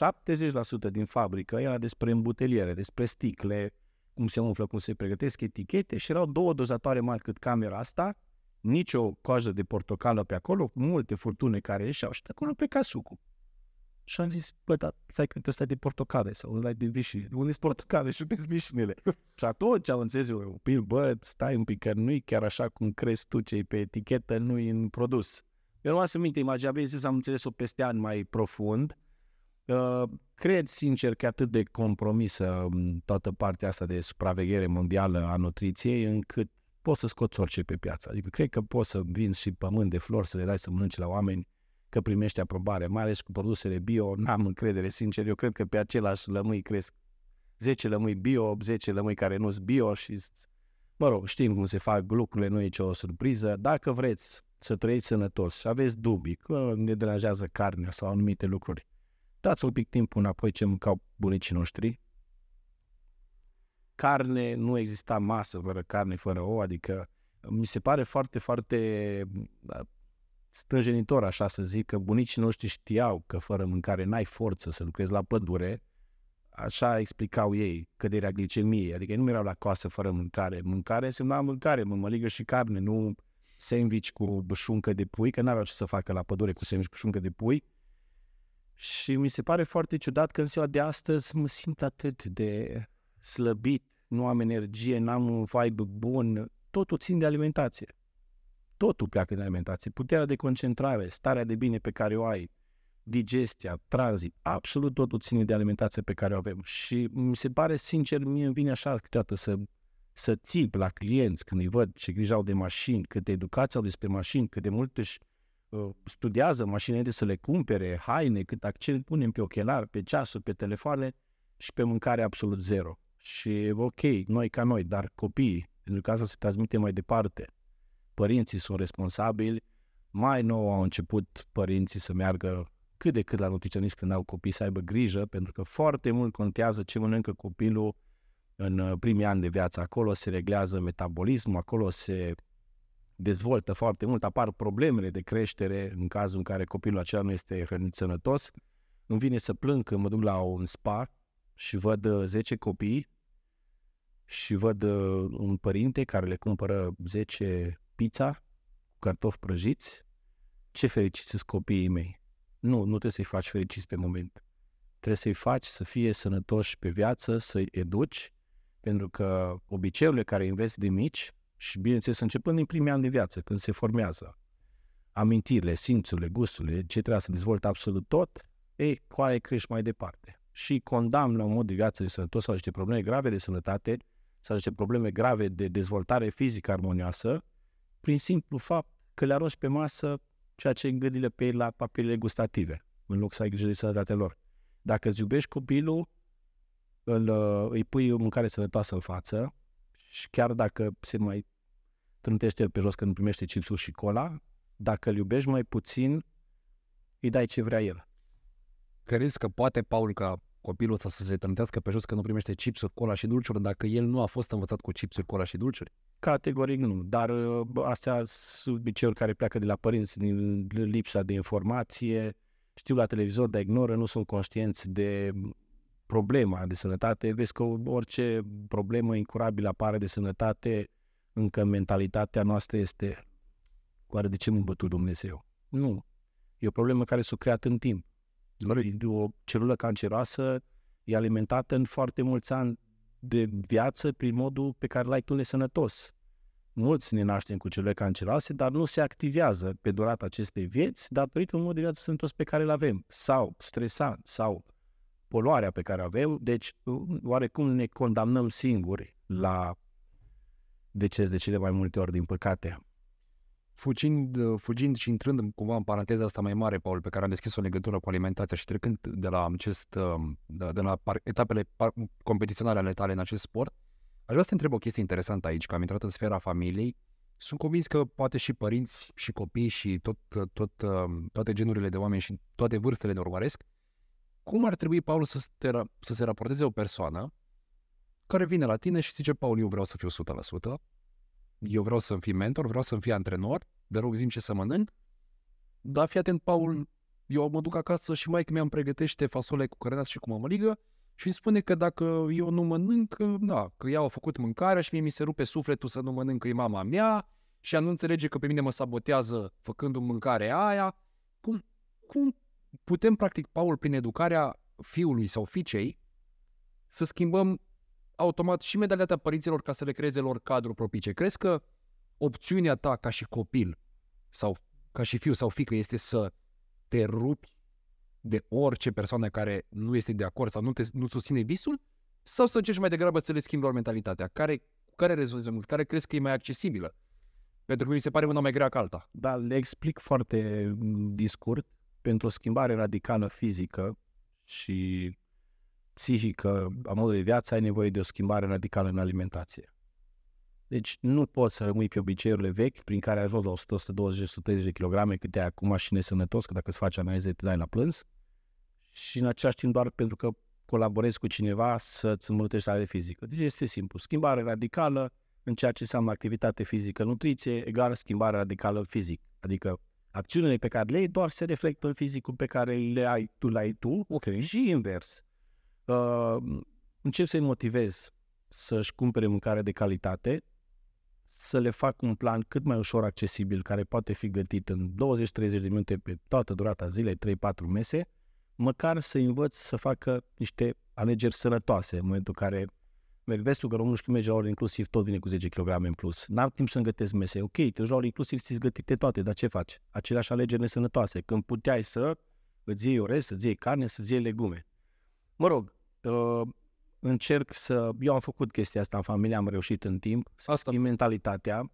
70% din fabrică era despre îmbuteliere, despre sticle, cum se umflă, cum se pregătesc etichete și erau două dozatoare mari cât camera asta, nicio coajă de portocală pe acolo, cu multe furtune care ieșeau și de acolo pe casucu. Și am zis, bă, dar stai că ăsta de portocale sau ăla de vișine. Unde s portocale și unde vișinele? și atunci am înțeles eu un pic, bă, stai un pic, că nu-i chiar așa cum crezi tu ce pe etichetă, nu-i în produs. Eu rămas în minte imaginea, bine am înțeles-o peste ani mai profund. Uh, cred sincer că atât de compromisă um, toată partea asta de supraveghere mondială a nutriției, încât poți să scoți orice pe piață. Adică cred că poți să vinzi și pământ de flori, să le dai să mănânce la oameni că primește aprobare, mai ales cu produsele bio, n-am încredere, sincer, eu cred că pe același lămâi cresc 10 lămâi bio, 10 lămâi care nu sunt bio și, mă rog, știm cum se fac lucrurile, nu e nicio surpriză. Dacă vreți să trăiți sănătos și aveți dubii că ne deranjează carnea sau anumite lucruri, dați un pic timp înapoi ce mâncau bunicii noștri. Carne, nu exista masă fără carne, fără ou, adică mi se pare foarte, foarte stânjenitor, așa să zic, că bunicii noștri știau că fără mâncare n-ai forță să lucrezi la pădure, așa explicau ei căderea glicemiei, adică nu erau la coasă fără mâncare. Mâncare însemna mâncare, mămăligă și carne, nu sandwich cu șuncă de pui, că n-aveau ce să facă la pădure cu sandwich cu șuncă de pui. Și mi se pare foarte ciudat că în ziua de astăzi mă simt atât de slăbit, nu am energie, n-am un vibe bun, totul țin de alimentație. Totul pleacă din alimentație. Puterea de concentrare, starea de bine pe care o ai, digestia, tranzit, absolut totul ține de alimentația pe care o avem. Și mi se pare sincer, mie îmi vine așa câteodată să, să țip la clienți când îi văd ce grijă au de mașini, cât de educație au despre mașini, cât de mult își uh, studiază mașinile să le cumpere, haine, cât accent punem pe ochelari, pe ceasuri, pe telefoane și pe mâncare absolut zero. Și ok, noi ca noi, dar copiii, pentru că asta se transmite mai departe părinții sunt responsabili. Mai nou au început părinții să meargă cât de cât la nutriționist când au copii, să aibă grijă, pentru că foarte mult contează ce mănâncă copilul în uh, primii ani de viață. Acolo se reglează metabolismul, acolo se dezvoltă foarte mult, apar problemele de creștere în cazul în care copilul acela nu este hrănit sănătos. Îmi vine să plâng când mă duc la un spa și văd 10 uh, copii și văd uh, un părinte care le cumpără 10 pizza cu cartofi prăjiți, ce fericiți sunt copiii mei. Nu, nu trebuie să-i faci fericiți pe moment. Trebuie să-i faci să fie sănătoși pe viață, să-i educi, pentru că obiceiurile care înveți de mici și bineînțeles începând din primii ani de viață, când se formează amintirile, simțurile, gusturile, ce trebuie să dezvolte absolut tot, ei, cu aia crești mai departe. Și condamnă un mod de viață de sănătos sau niște probleme grave de sănătate sau niște probleme grave de dezvoltare fizică armonioasă, prin simplu fapt că le arunci pe masă ceea ce îngădile pe ei la papirele gustative, în loc să ai grijă de sănătatea lor. Dacă îți iubești copilul, îl, uh, îi pui o mâncare sănătoasă în față și chiar dacă se mai trântește pe jos că nu primește chipsuri și cola, dacă îl iubești mai puțin, îi dai ce vrea el. Crezi că poate, Paul, ca copilul ăsta să se trântească pe jos că nu primește chipsuri, cola și dulciuri, dacă el nu a fost învățat cu chipsuri, cola și dulciuri? Categoric nu, dar ă, astea sunt obiceiuri care pleacă de la părinți, din lipsa de informație, știu la televizor, dar ignoră, nu sunt conștienți de problema de sănătate. Vezi că orice problemă incurabilă apare de sănătate, încă mentalitatea noastră este oare de ce nu bătut Dumnezeu? Nu. E o problemă care s-a creat în timp o celulă canceroasă e alimentată în foarte mulți ani de viață prin modul pe care l-ai tu sănătos. Mulți ne naștem cu celule canceroase, dar nu se activează pe durata acestei vieți datorită unui mod de viață sănătos pe care îl avem, sau stresant, sau poluarea pe care o avem, deci oarecum ne condamnăm singuri la deces de cele mai multe ori, din păcate fugind, fugind și intrând cumva în paranteza asta mai mare, Paul, pe care am deschis o legătură cu alimentația și trecând de la, acest, um, de, de la par, etapele par, competiționale ale tale în acest sport, aș vrea să te întreb o chestie interesantă aici, că am intrat în sfera familiei. Sunt convins că poate și părinți și copii și tot, tot, um, toate genurile de oameni și toate vârstele ne urmăresc. Cum ar trebui, Paul, să, te, să se raporteze o persoană care vine la tine și zice, Paul, eu vreau să fiu eu vreau să-mi fii mentor, vreau să-mi fii antrenor, de rog zim ce să mănânc. Dar fii atent, Paul, eu mă duc acasă și mai mi-am pregătește fasole cu cărnaț și cu mămăligă și îmi spune că dacă eu nu mănânc, da, că ea a făcut mâncarea și mie mi se rupe sufletul să nu mănânc, că e mama mea și ea nu înțelege că pe mine mă sabotează făcându-mi mâncarea aia. Cum, cum putem, practic, Paul, prin educarea fiului sau fiicei, să schimbăm automat și medalia ta părinților ca să le creeze lor cadru propice. Crezi că opțiunea ta ca și copil sau ca și fiu sau fică este să te rupi de orice persoană care nu este de acord sau nu, te, nu susține visul sau să încerci mai degrabă să le schimbi lor mentalitatea? Care, care rezolvă mult? Care crezi că e mai accesibilă? Pentru că mi se pare una mai grea ca alta. Da, le explic foarte mm, discurt. Pentru o schimbare radicală fizică și psihică, a modului de viață, ai nevoie de o schimbare radicală în alimentație. Deci nu poți să rămâi pe obiceiurile vechi prin care ai ajuns la 120, 130 de kg cât ai acum și nesănătos, că dacă îți faci analize te dai la plâns și în același timp doar pentru că colaborezi cu cineva să-ți îmbunătești starea de fizică. Deci este simplu. Schimbare radicală în ceea ce înseamnă activitate fizică, nutriție, egal schimbare radicală în fizic. Adică acțiunile pe care le ai doar se reflectă în fizicul pe care le ai tu, la ai tu okay. și invers uh, încep să-i motivez să-și cumpere mâncare de calitate, să le fac un plan cât mai ușor accesibil, care poate fi gătit în 20-30 de minute pe toată durata zilei, 3-4 mese, măcar să învăț să facă niște alegeri sănătoase în momentul în care merg vestul că românul când merge la ori inclusiv tot vine cu 10 kg în plus. N-am timp să gătesc mese. Ok, te la ori inclusiv ți gătite toate, dar ce faci? Aceleași alegeri nesănătoase. Când puteai să îți iei orez, să-ți iei carne, să-ți iei legume. Mă rog, uh, încerc să... Eu am făcut chestia asta în familie, am reușit în timp să asta. schimb mentalitatea,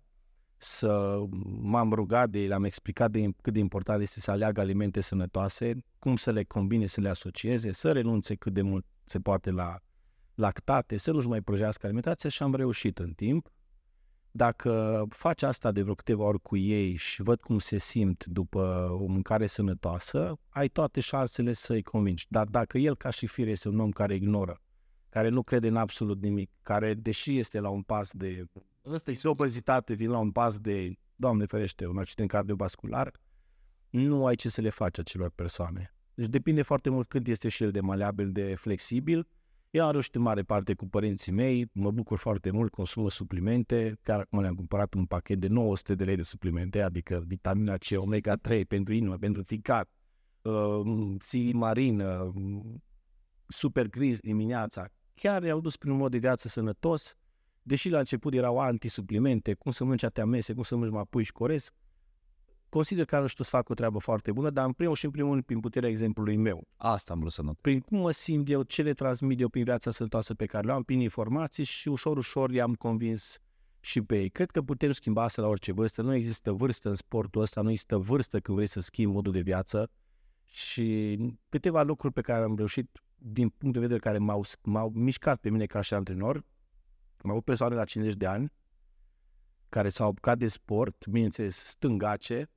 să m-am rugat de le-am explicat de cât de important este să aleagă alimente sănătoase, cum să le combine, să le asocieze, să renunțe cât de mult se poate la lactate, să nu-și mai prăjească alimentația și am reușit în timp. Dacă faci asta de vreo câteva ori cu ei și văd cum se simt după o mâncare sănătoasă, ai toate șansele să-i convingi. Dar dacă el, ca și fire, este un om care ignoră, care nu crede în absolut nimic, care, deși este la un pas de Asta este obezitate, vin la un pas de, Doamne ferește, un accident cardiovascular, nu ai ce să le faci acelor persoane. Deci depinde foarte mult cât este și el de maleabil, de flexibil Iarăși, în mare parte, cu părinții mei, mă bucur foarte mult, consumă suplimente, chiar acum le-am cumpărat un pachet de 900 de lei de suplimente, adică vitamina C, omega-3 pentru inimă, pentru ficat, uh, silimarină, super gris dimineața, chiar i-au dus prin un mod de viață sănătos, deși la început erau anti-suplimente, cum să mănânci atea mese, cum să mănânci și coresc, consider că nu știu să fac o treabă foarte bună, dar în primul și în primul rând prin puterea exemplului meu. Asta am vrut să not. Prin cum mă simt eu, ce le transmit eu prin viața sănătoasă pe care le am, prin informații și ușor, ușor i-am convins și pe ei. Cred că putem schimba asta la orice vârstă. Nu există vârstă în sportul ăsta, nu există vârstă când vrei să schimbi modul de viață. Și câteva lucruri pe care am reușit din punct de vedere care m-au, m-au mișcat pe mine ca și antrenor, am avut persoane la 50 de ani care s-au apucat de sport, bineînțeles stângace,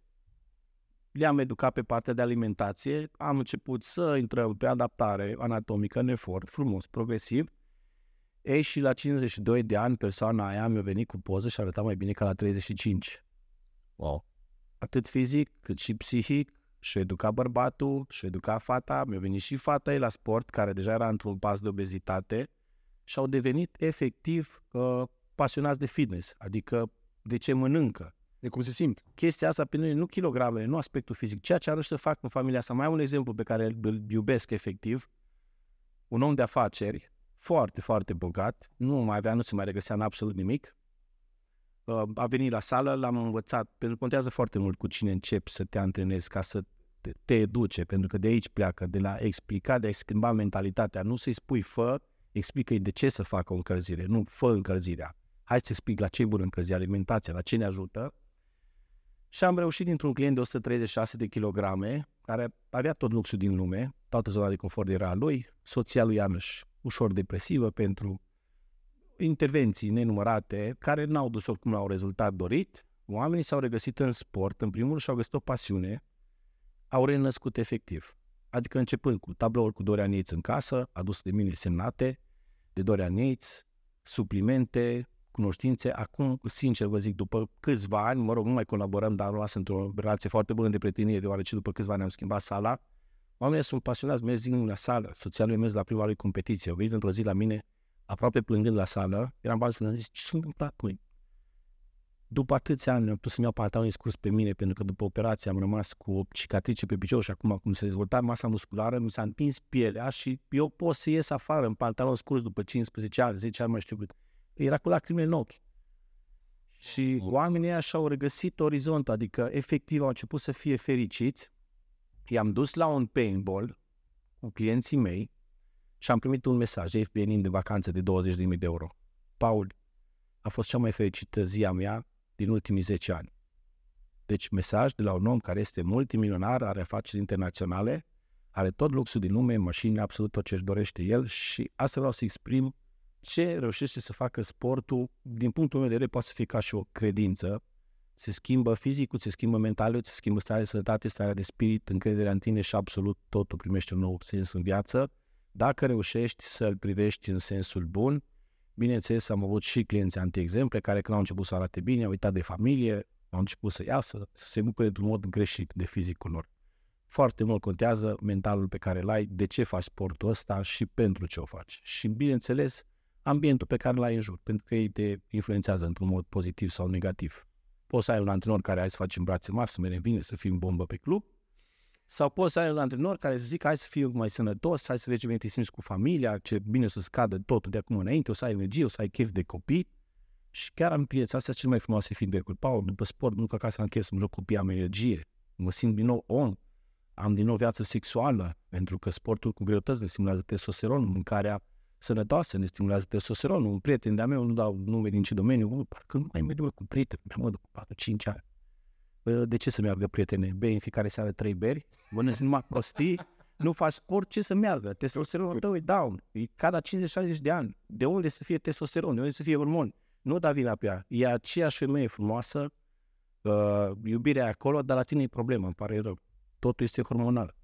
le-am educat pe partea de alimentație, am început să intrăm pe adaptare anatomică în efort, frumos, progresiv. Ei, și la 52 de ani, persoana aia mi-a venit cu poză și arăta mai bine ca la 35. Wow. Atât fizic, cât și psihic, și educa bărbatul, și educa fata, mi-a venit și fata ei la sport, care deja era într-un pas de obezitate, și au devenit efectiv uh, pasionați de fitness, adică de ce mănâncă, de cum se simt. Chestia asta pe noi, nu kilogramele, nu aspectul fizic, ceea ce arăși să fac în familia asta. Mai am un exemplu pe care îl iubesc efectiv. Un om de afaceri, foarte, foarte bogat, nu mai avea, nu se mai regăsea în absolut nimic. Uh, a venit la sală, l-am învățat, pentru că contează foarte mult cu cine începi să te antrenezi ca să te, educe, pentru că de aici pleacă, de la explica, de a schimba mentalitatea. Nu să-i spui fă, explică-i de ce să facă o încălzire, nu fă încălzirea. Hai să explic la ce e bună alimentația, la ce ne ajută și am reușit dintr-un client de 136 de kilograme, care avea tot luxul din lume, toată zona de confort era a lui, soția lui Ianuș, ușor depresivă pentru intervenții nenumărate, care n-au dus oricum la un rezultat dorit, oamenii s-au regăsit în sport, în primul rând și-au găsit o pasiune, au renăscut efectiv. Adică începând cu tablouri cu Dorian Yates în casă, adus de mine semnate, de Dorian Yates, suplimente, cunoștințe. Acum, sincer vă zic, după câțiva ani, mă rog, nu mai colaborăm, dar am într-o relație foarte bună de prietenie, deoarece după câțiva ani am schimbat sala. Oamenii sunt pasionați, merg zilnic la sală. Soția lui mers la prima lui competiție. Au venit într-o zi la mine, aproape plângând la sală. Eram bani să zis, ce s-a întâmplat cu După atâția ani am putut să-mi iau pantaloni scurs pe mine, pentru că după operație am rămas cu o cicatrice pe picior și acum cum se dezvolta masa musculară, mi s-a întins pielea și eu pot să ies afară în pantaloni scurs după 15 ani, 10 ani, mai știu cât era cu lacrimile în ochi. Și mm. oamenii așa au regăsit orizontul, adică efectiv au început să fie fericiți. I-am dus la un paintball cu clienții mei și am primit un mesaj, "Ei venind de vacanță de 20.000 de euro. Paul, a fost cea mai fericită zi a mea din ultimii 10 ani. Deci mesaj de la un om care este multimilionar, are afaceri internaționale, are tot luxul din lume, mașini, absolut tot ce își dorește el și asta vreau să exprim ce reușește să facă sportul, din punctul meu de vedere, poate să fie ca și o credință. Se schimbă fizicul, se schimbă mentalul, se schimbă starea de sănătate, starea de spirit, încrederea în tine și absolut totul primește un nou sens în viață. Dacă reușești să-l privești în sensul bun, bineînțeles am avut și clienți anti-exemple care când au început să arate bine, au uitat de familie, au început să iasă, să se bucure într un mod greșit de fizicul lor. Foarte mult contează mentalul pe care îl ai, de ce faci sportul ăsta și pentru ce o faci. Și bineînțeles, ambientul pe care l-ai în jur, pentru că ei te influențează într-un mod pozitiv sau negativ. Poți să ai un antrenor care hai să facem brațe mari, să mergem bine, să fim bombă pe club, sau poți să ai un antrenor care să zică hai să fiu mai sănătos, hai să vezi simți cu familia, ce bine să scadă totul de acum înainte, o să ai energie, o să ai chef de copii. Și chiar am prieteni, astea cel mai frumoase feedback-uri. Paul, după sport, nu că acasă am chef să-mi joc copii, am energie, mă simt din nou on, am din nou viață sexuală, pentru că sportul cu greutăți ne simulează testosteron, mâncarea sănătoase, ne stimulează testosteronul. Un prieten de-a meu, nu dau nume din ce domeniu, bă, parcă nu mai merg cu prieteni, mi-am mă cu 4-5 ani. Bă, de ce să meargă prietene? Bei în fiecare seară trei beri, bănesc numai prostii, nu faci sport, ce să meargă? Testosteronul tău e down, e ca la 50-60 de ani. De unde să fie testosteron? De unde să fie hormon? Nu da vina pe ea. E aceeași femeie frumoasă, uh, iubirea acolo, dar la tine e problema, îmi pare rău. Totul este hormonal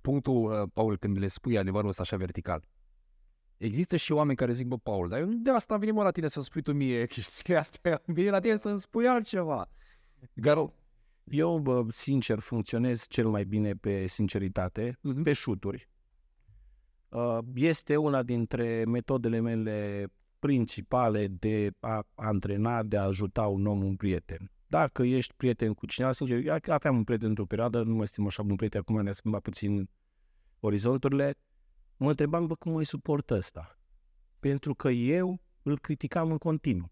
punctul, uh, Paul, când le spui adevărul ăsta așa vertical. Există și oameni care zic, bă, Paul, dar eu de asta am venit mă la tine să-mi spui tu mie chestiile asta, am venit la tine să-mi spui altceva. Garo, eu, bă, sincer, funcționez cel mai bine pe sinceritate, mm-hmm. pe șuturi. Uh, este una dintre metodele mele principale de a antrena, de a ajuta un om, un prieten. Dacă ești prieten cu cineva, sincer, aveam un prieten într-o perioadă, nu mai suntem așa un prieten, acum ne-a schimbat puțin orizonturile, mă întrebam, bă, cum mai suport ăsta? Pentru că eu îl criticam în continuu.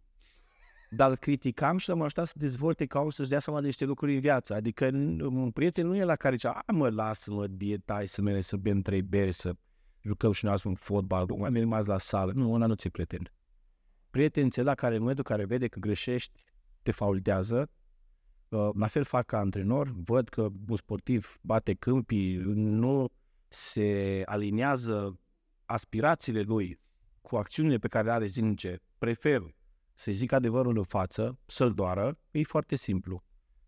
Dar îl criticam și l-am ajutat să dezvolte ca om să-și dea seama de niște lucruri în viață. Adică un prieten nu e la care zicea, a mă, lasă-mă, dieta, hai să mergem să bem trei beri, să jucăm și noi un fotbal, mai rămas la sală. Nu, ăla nu ți prieten. Prieten ți la care în momentul care vede că greșești, te faultează, uh, la fel fac ca antrenor, văd că un sportiv bate câmpii, nu se aliniază aspirațiile lui cu acțiunile pe care le are zilnice, prefer să-i zic adevărul în față, să-l doară, e foarte simplu.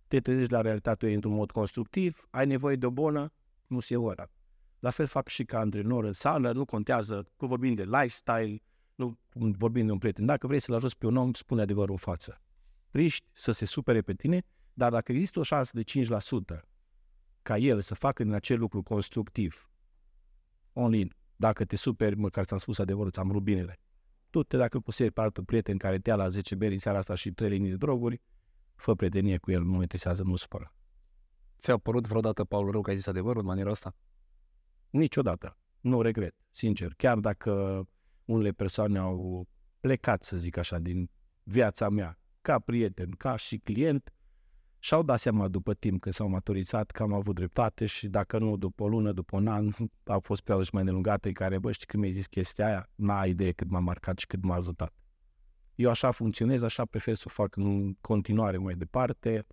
Te trezești la realitatea într-un mod constructiv, ai nevoie de o bonă, nu se ora. La fel fac și ca antrenor în sală, nu contează că vorbim de lifestyle, nu vorbim de un prieten. Dacă vrei să-l ajuți pe un om, spune adevărul în față riști să se supere pe tine, dar dacă există o șansă de 5% ca el să facă din acel lucru constructiv, online, dacă te superi, măcar ți-am spus adevărul, ți-am binele, tu te dacă poseri pe altul prieten care te ia la 10 beri în seara asta și 3 linii de droguri, fă prietenie cu el, nu mă interesează, nu supără. Ți-a părut vreodată, Paul, rău că ai zis adevărul în maniera asta? Niciodată. Nu regret, sincer. Chiar dacă unele persoane au plecat, să zic așa, din viața mea, ca prieten, ca și client, și-au dat seama după timp că s-au maturizat că am avut dreptate și dacă nu, după o lună, după un an, au fost pe mai nelungate în care, bă, știi când mi-ai zis chestia aia, n-ai idee cât m-a marcat și cât m-a ajutat. Eu așa funcționez, așa prefer să o fac în continuare mai departe.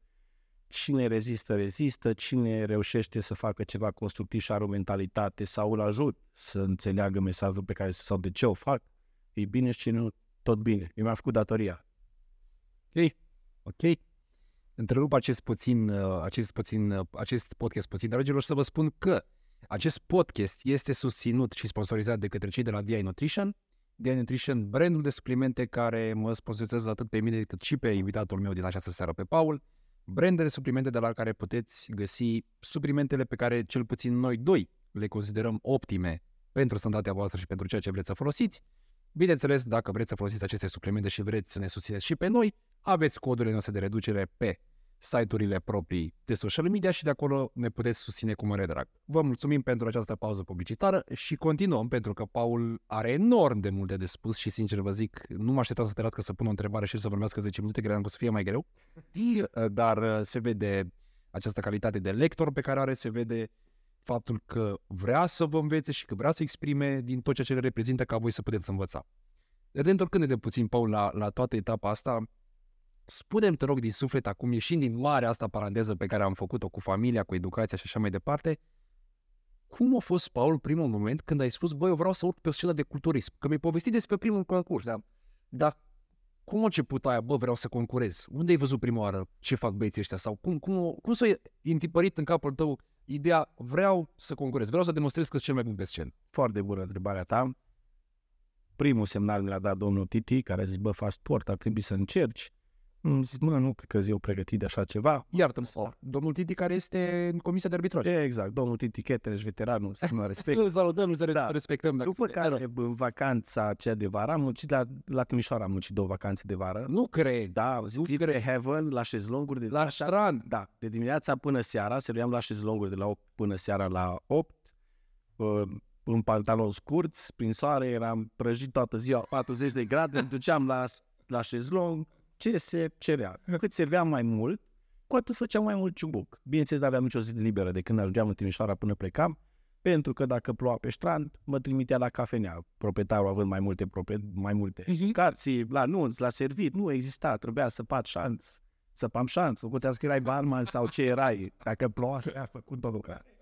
Cine rezistă, rezistă. Cine reușește să facă ceva constructiv și are o mentalitate sau îl ajut să înțeleagă mesajul pe care sau de ce o fac, e bine și nu, tot bine. Eu mi-am făcut datoria. Ok? Ok? Întrerup acest puțin, uh, acest puțin, uh, acest podcast puțin, dragilor, să vă spun că acest podcast este susținut și sponsorizat de către cei de la DI Nutrition, DI Nutrition, brandul de suplimente care mă sponsorizează atât pe mine cât și pe invitatul meu din această seară, pe Paul, brand de suplimente de la care puteți găsi suplimentele pe care cel puțin noi doi le considerăm optime pentru sănătatea voastră și pentru ceea ce vreți să folosiți Bineînțeles, dacă vreți să folosiți aceste suplimente și vreți să ne susțineți și pe noi, aveți codurile noastre de reducere pe site-urile proprii de social media și de acolo ne puteți susține cu mare drag. Vă mulțumim pentru această pauză publicitară și continuăm pentru că Paul are enorm de multe de spus și sincer vă zic, nu mă așteptat să te că să pun o întrebare și să vorbească 10 minute, credeam că o să fie mai greu, dar uh, se vede această calitate de lector pe care are, se vede faptul că vrea să vă învețe și că vrea să exprime din tot ceea ce le reprezintă ca voi să puteți învăța. Reîntorcându-ne de puțin, Paul, la, la toată etapa asta, spunem te rog din suflet acum, ieșind din marea asta paranteză pe care am făcut-o cu familia, cu educația și așa mai departe, cum a fost, Paul, primul moment când ai spus, băi, eu vreau să urc pe o scenă de culturism? Că mi-ai povestit despre primul concurs, da? Dar cum a început aia, bă, vreau să concurez? Unde ai văzut prima oară ce fac băieții ăștia? Sau cum, cum, cum s-a întipărit în capul tău ideea, vreau să concurez, vreau să demonstrez că sunt cel mai bun pe scenă. Foarte bună întrebarea ta. Primul semnal mi l-a dat domnul Titi, care zice, bă, faci sport, ar trebui să încerci. Îmi zic, mă, nu cred că zi eu pregătit de așa ceva. iartă mi oh. domnul Titi care este în comisia de arbitraj. Exact, domnul Titi Chetreș, veteranul, să nu respect. îl salutăm, îl da. respectăm. După care, era. în vacanța aceea de vară, am muncit la, la Timișoara, am muncit două vacanțe de vară. Nu cred. Da, nu cred. Heaven, la șezlonguri. De, la, la Da, de dimineața până seara, serveam la șezlonguri de la 8 până seara la 8. Uh, în pantaloni scurți, prin soare, eram prăjit toată ziua, 40 de grade, îmi duceam la, la șezlong, ce se cerea. Exact. cât se vea mai mult, cu atât făceam mai mult ciubuc. Bineînțeles, nu aveam nicio zi liberă de când ajungeam în Timișoara până plecam, pentru că dacă ploua pe strand, mă trimitea la cafenea, proprietarul având mai multe, proprie, mai multe uh-huh. Mhm. cații, la nunți, la servit, nu exista, trebuia să pat șanț, să pam șanț, nu puteam să erai barman sau ce erai, dacă ploua, a făcut o lucrare.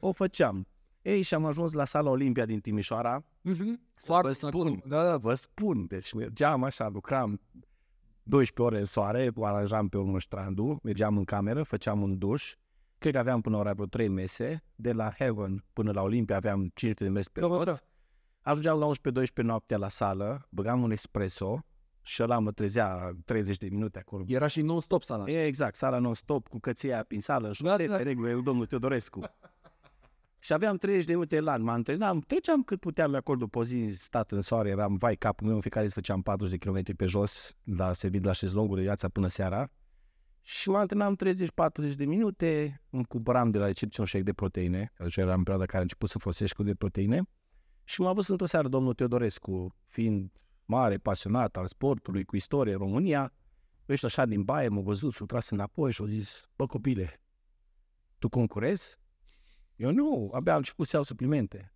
O făceam. Ei, și am ajuns la sala Olimpia din Timișoara. Uh-huh. Să vă spun, da, da, vă spun, deci mergeam așa, lucram, 12 ore în soare, o aranjam pe unul strandu, mergeam în cameră, făceam un duș, cred că aveam până ora vreo 3 mese, de la Heaven până la Olimpia aveam 500 de mese pe jos, da. ajungeam la 11-12 noaptea la sală, băgam un espresso și ăla mă trezea 30 de minute acolo. Era și non-stop sala. E, exact, sala non-stop, cu căția prin sală, în șosete, da, da. regulă, eu domnul Teodorescu. Și aveam 30 de minute la an, mă antrenam, treceam cât puteam acolo după zi, stat în soare, eram vai capul meu, în fiecare zi făceam 40 de km pe jos, la servit la de viața până seara. Și mă antrenam 30-40 de minute, îmi cumpăram de la recepție un shake de proteine, atunci era în perioada care a început să folosești cu de proteine. Și m-a văzut într-o seară domnul Teodorescu, fiind mare pasionat al sportului, cu istorie România, ești așa din baie, m-a văzut, s-a tras înapoi și a zis, bă copile, tu concurezi? Eu nu, abia am început să iau suplimente.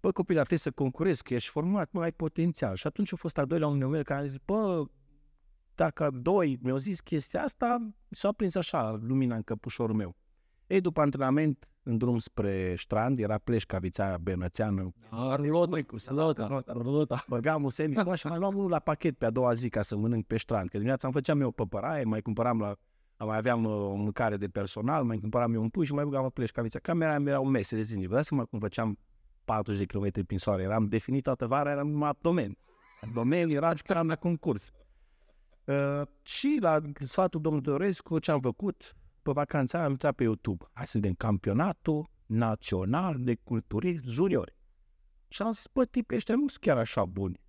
Bă, copil, ar trebui să concurezi, că ești format, mai ai potențial. Și atunci a fost a doilea unul meu care a zis, bă, dacă doi mi-au zis chestia asta, s-a prins așa lumina în căpușorul meu. Ei, după antrenament, în drum spre strand, era pleșcavița benățeană. Arlota, da, cu salata, arlota, arlota. Băgam un sandwich și mai luam unul la pachet pe a doua zi ca să mănânc pe strand. Că dimineața îmi făceam eu păpăraie, mai cumpăram la mai aveam uh, o mâncare de personal, mai cumpăram eu un pui și mai băgam o pleci cavița. Camera mea era un mese de zingi. Vă dați seama cum făceam 40 de km prin soare. Eram definit toată vara, eram numai abdomen. Abdomen era și eram la concurs. Uh, și la sfatul domnului Dorescu, ce am făcut? Pe vacanța am intrat pe YouTube. Hai să vedem campionatul național de culturism juniori. Și am zis, bă, tipii ăștia nu sunt chiar așa buni.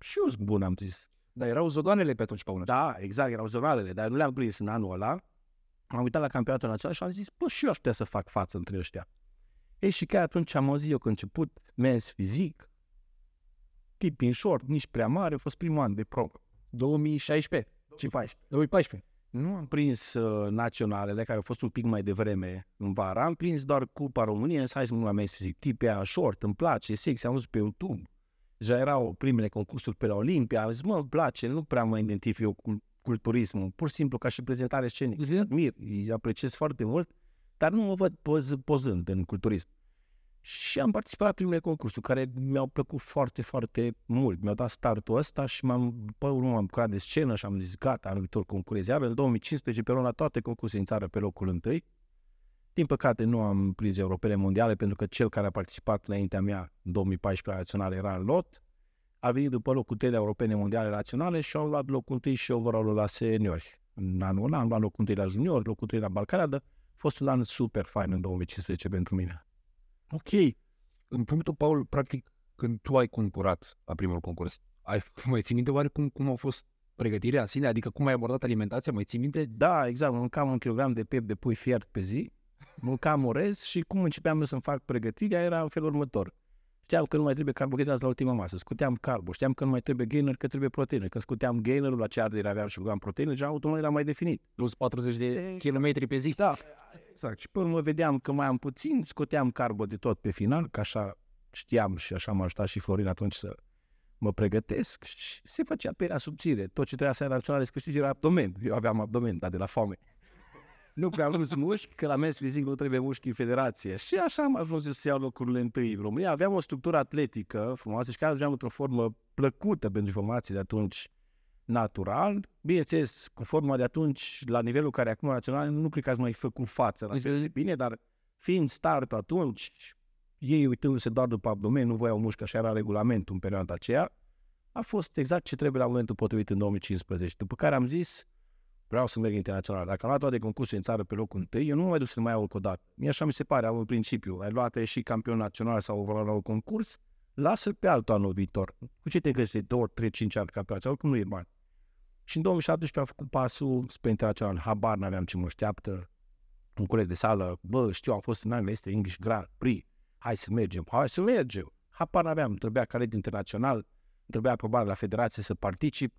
Și eu sunt bun, am zis. Dar erau zodoanele pe atunci, Paul. Da, exact, erau zodoanele, dar nu le-am prins în anul ăla. M-am uitat la campionatul național și am zis, bă, și eu aș putea să fac față între ăștia. Ei, și chiar atunci am auzit eu că început mens fizic, tip în short, nici prea mare, a fost primul an de probă. 2016. 2014. 2014. Nu am prins uh, naționalele, care au fost un pic mai devreme în vara. Am prins doar Cupa României, hai să mă numesc fizic, tipea, short, îmi place, sexy, am văzut pe YouTube deja erau primele concursuri pe la Olimpia, am zis, mă, îmi place, nu prea mă identific eu cu culturismul, pur și simplu ca și prezentare scenică. Uh-huh. Admir, îi apreciez foarte mult, dar nu mă văd poz, pozând în culturism. Și am participat la primele concursuri care mi-au plăcut foarte, foarte mult. Mi-au dat startul ăsta și m-am, pe urmă am bucurat de scenă și am zis gata, anul viitor concurez. Iar în 2015 pe la toate concursurile în țară pe locul întâi. Din păcate nu am prins europene mondiale pentru că cel care a participat înaintea mea în 2014 la naționale era în lot. A venit după locul 3 la europene mondiale naționale și au luat locul 1 și overall la seniori. În anul ăla am luat locul 1 la junior, locul 3 la Balcaradă. A fost un an super fain în 2015 pentru mine. Ok. În punctul, Paul, practic, când tu ai concurat la primul concurs, ai mai ții minte oarecum cum a fost pregătirea în sine? Adică cum ai abordat alimentația? Mai ții minte? Da, exact. Mâncam un kilogram de piept de pui fiert pe zi mâncam orez și cum începeam eu să-mi fac pregătirea era în felul următor. Știam că nu mai trebuie carbohidrați la ultima masă, scuteam carbo, știam că nu mai trebuie gainer, că trebuie proteine. Când scuteam gainerul, la ce ardere aveam și băgam proteine, deja automat era mai definit. Plus 40 de de exact. kilometri pe zi. Da, exact. Și până mă vedeam că mai am puțin, scoteam carbo de tot pe final, că așa știam și așa m-a ajutat și Florin atunci să mă pregătesc și se făcea pe subțire. Tot ce trebuia să ai rațional să câștigi era abdomen. Eu aveam abdomen, dar de la foame nu prea luat mușchi, că la mers fizic nu trebuie mușchi în federație. Și așa am ajuns să iau locurile întâi în România. Aveam o structură atletică frumoasă și care ajungeam într-o formă plăcută pentru formație de atunci natural. Bineînțeles, cu forma de atunci, la nivelul care acum național, nu cred că ați mai făcut față la deci fel de bine, dar fiind startul atunci, ei uitându-se doar după abdomen, nu voiau mușcă, așa era regulamentul în perioada aceea, a fost exact ce trebuie la momentul potrivit în 2015. După care am zis, vreau să merg internațional. Dacă am luat toate concursurile în țară pe locul întâi, eu nu mă mai duc să mai iau încă o dată. Mie așa mi se pare, am un principiu. Ai luat și campion național sau o la un concurs, lasă-l pe altul anul viitor. Cu ce te crezi? de 2, 3, 5 ani alții? Oricum nu e bani. Și în 2017 am făcut pasul spre internațional. Habar n-aveam ce mă așteaptă. Un coleg de sală, bă, știu, am fost în Anglia, este English Grand Prix. Hai să mergem, hai să mergem. Habar n-aveam, trebuia care internațional, trebuia aprobare la federație să particip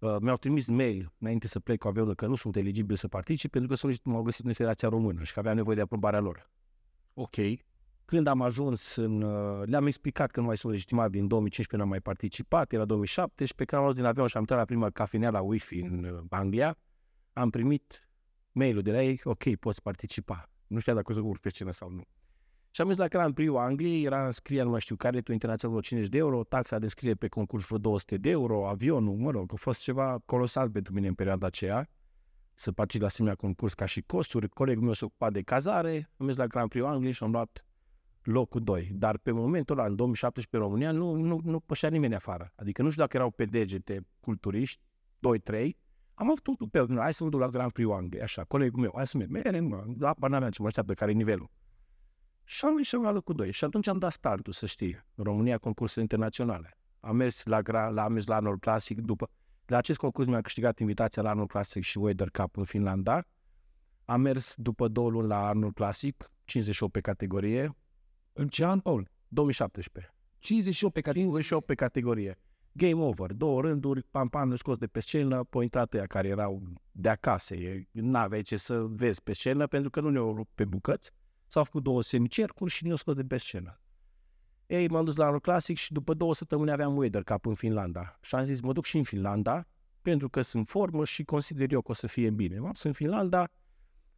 Uh, mi-au trimis mail înainte să plec cu avionul că nu sunt eligibil să particip pentru că solicit, m-au găsit în Federația Română și că aveam nevoie de aprobarea lor. Ok. Când am ajuns în... Uh, le-am explicat că nu mai sunt legitimat din 2015, n-am mai participat, era 2017, când am luat din avion și am intrat la prima cafenea la Wi-Fi în uh, Anglia, am primit mail-ul de la ei, ok, poți participa. Nu știa dacă o să urc pe scenă sau nu. Și am zis la Grand Prix Angliei, era scrie, nu mai știu, care tu internațional 50 de euro, taxa de scrie pe concurs vreo 200 de euro, avionul, mă rog, a fost ceva colosal pentru mine în perioada aceea să particip la asemenea concurs ca și costuri. Colegul meu se ocupat de cazare, am mers la Grand Prix Angliei și am luat locul 2. Dar pe momentul ăla, în 2017, România, nu, nu, nu pășea nimeni afară. Adică nu știu dacă erau pe degete culturiști, 2-3, am avut un tupeu, hai să mă duc la Grand Prix Anglia, așa, colegul meu, hai să merg, merg, mă, la pana mea ce mă pe care nivelul. Și am la cu doi. Și atunci am dat startul, să știi, în România, concursuri internaționale. Am mers la, la, am mers la anul clasic după... La acest concurs mi-am câștigat invitația la anul clasic și Wader Cup în Finlanda. Am mers după două luni la anul clasic, 58 pe categorie. În ce an, Paul? 2017. 58 pe categorie. 58 pe categorie. Game over. Două rânduri, pam, pam, scos de pe scenă, pe intrat ea care erau de acasă. Nu aveai ce să vezi pe scenă pentru că nu ne-au rupt pe bucăți. S-au făcut două semicercuri și ne-au scos de pe scenă. Ei, m-am dus la anul clasic și după două săptămâni aveam Weather Cup în Finlanda. Și am zis, mă duc și în Finlanda, pentru că sunt formă și consider eu că o să fie bine. M-am în Finlanda,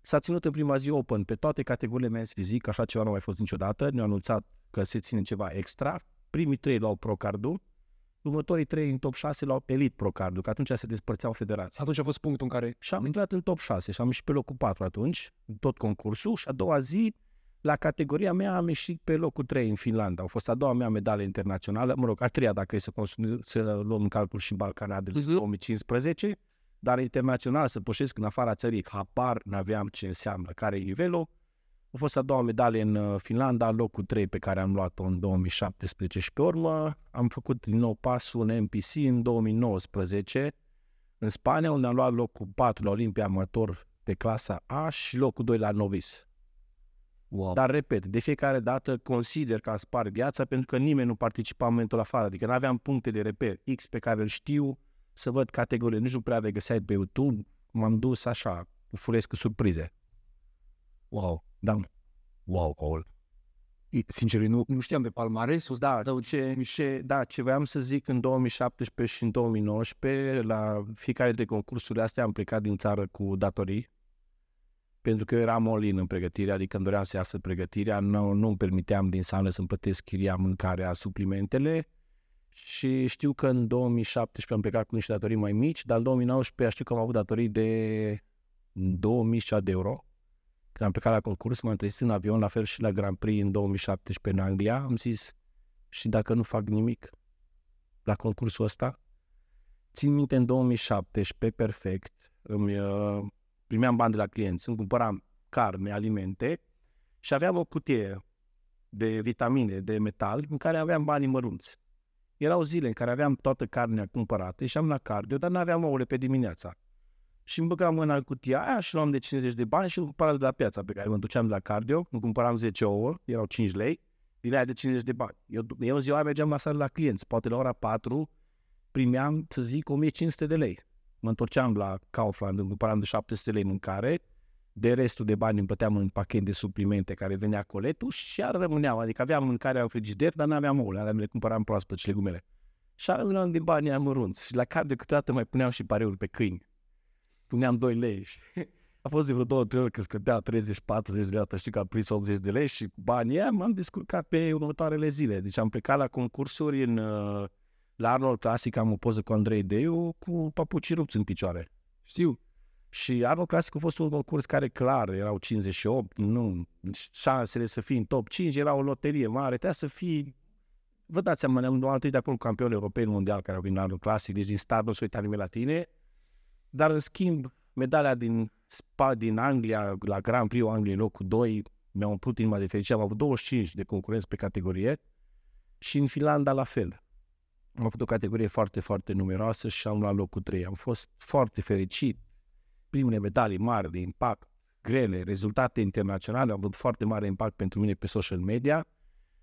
s-a ținut în prima zi open pe toate categoriile mele fizic, așa ceva nu a mai fost niciodată. Ne-au anunțat că se ține ceva extra. Primii trei luau pro cardul următorii trei în top 6 l-au elit Procardu, că atunci se despărțeau federații. Atunci a fost punctul în care... Și am intrat în top 6 și am ieșit pe locul 4 atunci, în tot concursul și a doua zi la categoria mea am ieșit pe locul 3 în Finlanda. Au fost a doua mea medalie internațională, mă rog, a treia dacă e să, consum, să luăm în calcul și în de 2015, mhm. dar internațional să pășesc în afara țării, apar n-aveam ce înseamnă, care e nivelul. Au fost a doua medalie în uh, Finlanda, locul 3 pe care am luat-o în 2017 și pe urmă am făcut din nou pasul în MPC în 2019 în Spania, unde am luat locul 4 la Olimpia Amator de clasa A și locul 2 la Novis. Wow. Dar, repet, de fiecare dată consider că am spart viața pentru că nimeni nu participa în momentul afară. Adică nu aveam puncte de reper X pe care îl știu, să văd categorie. Nici nu prea le găseai pe YouTube. M-am dus așa, cu furesc cu surprize. Wow. Da. Wow, Paul. Sincer, nu, nu știam de palmaresul. Da, da, ce, ce, da, ce voiam să zic în 2017 și în 2019, la fiecare de concursurile astea am plecat din țară cu datorii, pentru că eu eram olin în pregătire, adică îmi doream să iasă pregătirea, nu, nu îmi permiteam din sală să-mi plătesc chiria, mâncarea, suplimentele și știu că în 2017 am plecat cu niște datorii mai mici, dar în 2019 știu că am avut datorii de 2000 de euro, când am plecat la concurs, m-am trezit în avion, la fel și la Grand Prix în 2017 în Anglia. Am zis, și dacă nu fac nimic la concursul ăsta? Țin minte în 2017, perfect, îmi uh, primeam bani de la clienți, îmi cumpăram carne, alimente și aveam o cutie de vitamine, de metal, în care aveam bani mărunți. Erau zile în care aveam toată carnea cumpărată, am la cardio, dar nu aveam ouăle pe dimineața și îmi băgam mâna în cutia aia și luam de 50 de bani și îl cumpăram de la piața pe care mă duceam de la cardio, îmi cumpăram 10 ouă, erau 5 lei, din aia de 50 de bani. Eu, eu ziua aia mergeam la sală la clienți, poate la ora 4 primeam, să zic, 1500 de lei. Mă întorceam la Kaufland, îmi cumpăram de 700 lei mâncare, de restul de bani îmi plăteam un pachet de suplimente care venea coletul și iar rămâneam. Adică aveam mâncare în frigider, dar n-aveam ouă, alea le cumpăram proaspăt și legumele. Și rămâneam din am amărunți. Și la cardio câteodată mai puneam și pareuri pe câini puneam 2 lei a fost de vreo două, trei ori că scădea 30-40 de lei, știu că a prins 80 de lei și banii aia m-am descurcat pe următoarele zile. Deci am plecat la concursuri în, uh, la Arnold Classic, am o poză cu Andrei Deu cu papuci rupți în picioare. Știu. Și Arnold Classic a fost un concurs care clar, erau 58, nu, deci șansele să fii în top 5, era o loterie mare, trebuia să fii Vă dați seama, ne-am întâlnit de acolo campion european mondial care au venit la Arnold Classic, deci din start nu se uita nimeni la tine dar, în schimb, medalia din Spa din Anglia, la Grand Prix Angliei, locul 2, mi-a umplut inima de fericire. Am avut 25 de concurenți pe categorie și în Finlanda la fel. Am avut o categorie foarte, foarte numeroasă și am luat locul 3. Am fost foarte fericit. Primele medalii mari de impact, grele, rezultate internaționale au avut foarte mare impact pentru mine pe social media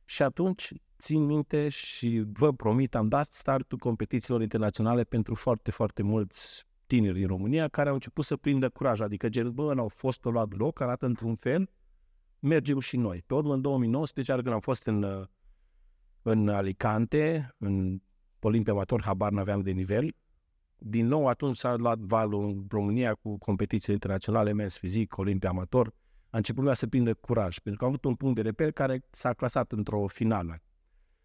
și atunci țin minte și vă promit, am dat startul competițiilor internaționale pentru foarte, foarte mulți tineri din România care au început să prindă curaj, adică gen, bă, au fost pe luat loc, arată într-un fel, mergem și noi. Pe urmă, în 2019, chiar când am fost în, uh, în Alicante, în Olimpia Amator, habar n-aveam de nivel, din nou atunci s-a luat valul în România cu competiții internaționale, mers fizic, Olimpia Amator, a început lumea să prindă curaj, pentru că am avut un punct de reper care s-a clasat într-o finală.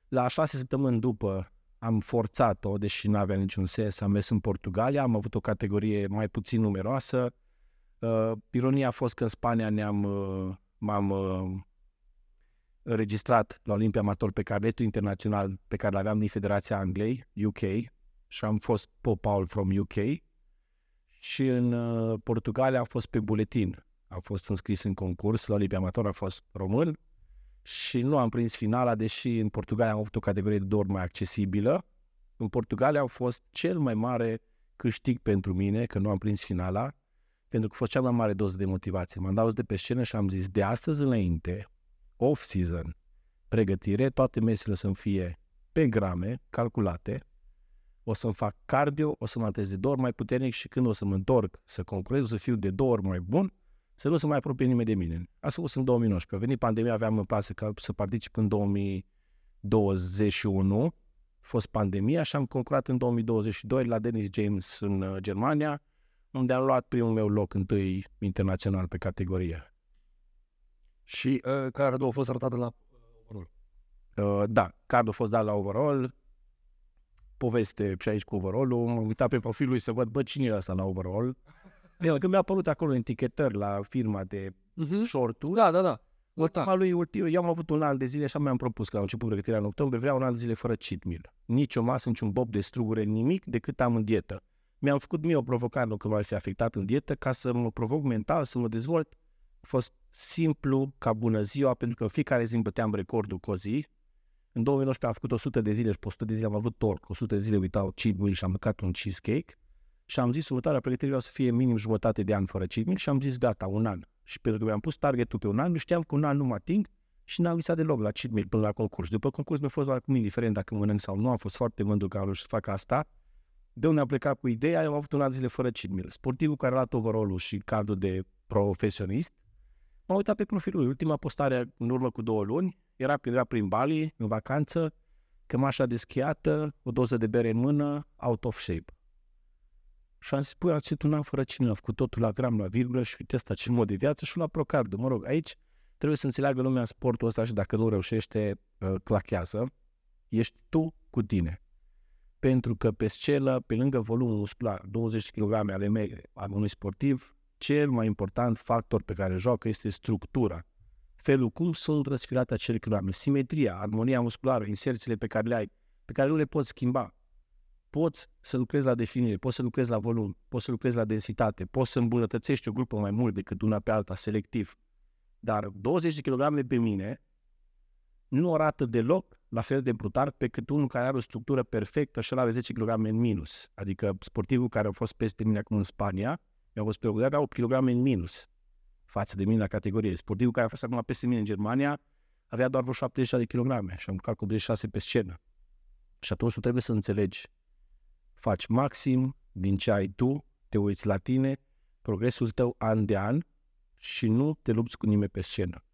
La șase săptămâni după am forțat-o, deși nu avea niciun sens, am mers în Portugalia, am avut o categorie mai puțin numeroasă. Uh, ironia a fost că în Spania ne-am, uh, m-am uh, la Olimpia Amator pe carnetul internațional pe care l-aveam din Federația Anglei, UK, și am fost Paul from UK. Și în uh, Portugalia am fost pe buletin. Am fost înscris în concurs, la Olimpia Amator a fost român, și nu am prins finala, deși în Portugalia am avut o categorie de două ori mai accesibilă. În Portugalia a fost cel mai mare câștig pentru mine că nu am prins finala, pentru că cea mai mare doză de motivație. M-am dat de pe scenă și am zis, de astăzi înainte, off-season, pregătire, toate mesele să-mi fie pe grame, calculate, o să-mi fac cardio, o să mă de două ori mai puternic și când o să mă întorc să concurez, o să fiu de două ori mai bun să nu se mai apropie nimeni de mine. Asta a fost în 2019. A venit pandemia, aveam în plasă ca să particip în 2021. A fost pandemia și am concurat în 2022 la Dennis James în uh, Germania, unde am luat primul meu loc întâi internațional pe categorie. Și uh, cardul a fost arătat la overall. Uh, da, cardul a fost dat la overall, poveste și aici cu overall-ul, m-am uitat pe profilul lui să văd, bă, cine e asta la overall? Când mi-a apărut acolo etichetări la firma de uh-huh. shorturi. da, da, da. Ultima lui, ultim, eu am avut un an de zile așa mi-am propus că la început pregătirea în octombrie, vreau un an de zile fără cheat meal. Nici o masă, un bob de strugure, nimic decât am în dietă. Mi-am făcut mie o provocare, nu că m-ar fi afectat în dietă, ca să mă provoc mental, să mă dezvolt. A fost simplu ca bună ziua, pentru că în fiecare zi îmi băteam recordul cu o zi. În 2019 am făcut 100 de zile și pe 100 de zile am avut torc, 100 de zile uitau cheat meal și am mâncat un cheesecake și am zis următoarea pregătire o să fie minim jumătate de an fără civil și am zis gata, un an. Și pentru că mi-am pus targetul pe un an, nu știam că un an nu mă ating și n-am visat deloc la civil până la concurs. După concurs mi-a fost oarecum indiferent dacă mănânc sau nu, am fost foarte mândru că am reușit să fac asta. De unde am plecat cu ideea, eu am avut un an zile fără civil. Sportivul care a luat overall și cardul de profesionist, m a uitat pe profilul lui. Ultima postare în urmă cu două luni, era pe prin Bali, în vacanță, cămașa deschiată, o doză de bere în mână, out of shape. Și am zis, păi, ați un an fără cine, a făcut totul la gram, la virgulă și uite asta, ce mod de viață și la procardul. Mă rog, aici trebuie să înțeleagă lumea sportul ăsta și dacă nu reușește, clachează. Uh, ești tu cu tine. Pentru că pe scelă, pe lângă volumul muscular, 20 kg ale mele, al unui sportiv, cel mai important factor pe care joacă este structura. Felul cum sunt răsfirate acele kilograme, simetria, armonia musculară, inserțiile pe care le ai, pe care nu le poți schimba poți să lucrezi la definire, poți să lucrezi la volum, poți să lucrezi la densitate, poți să îmbunătățești o grupă mai mult decât una pe alta, selectiv. Dar 20 de kg pe mine nu arată deloc la fel de brutar pe cât unul care are o structură perfectă și are 10 kg în minus. Adică sportivul care a fost peste mine acum în Spania, mi a fost pe avea 8 kg în minus față de mine la categorie. Sportivul care a fost acum peste mine în Germania avea doar vreo 76 de kg și am cu 86 pe scenă. Și atunci tu trebuie să înțelegi faci maxim din ce ai tu, te uiți la tine, progresul tău an de an și nu te lupți cu nimeni pe scenă.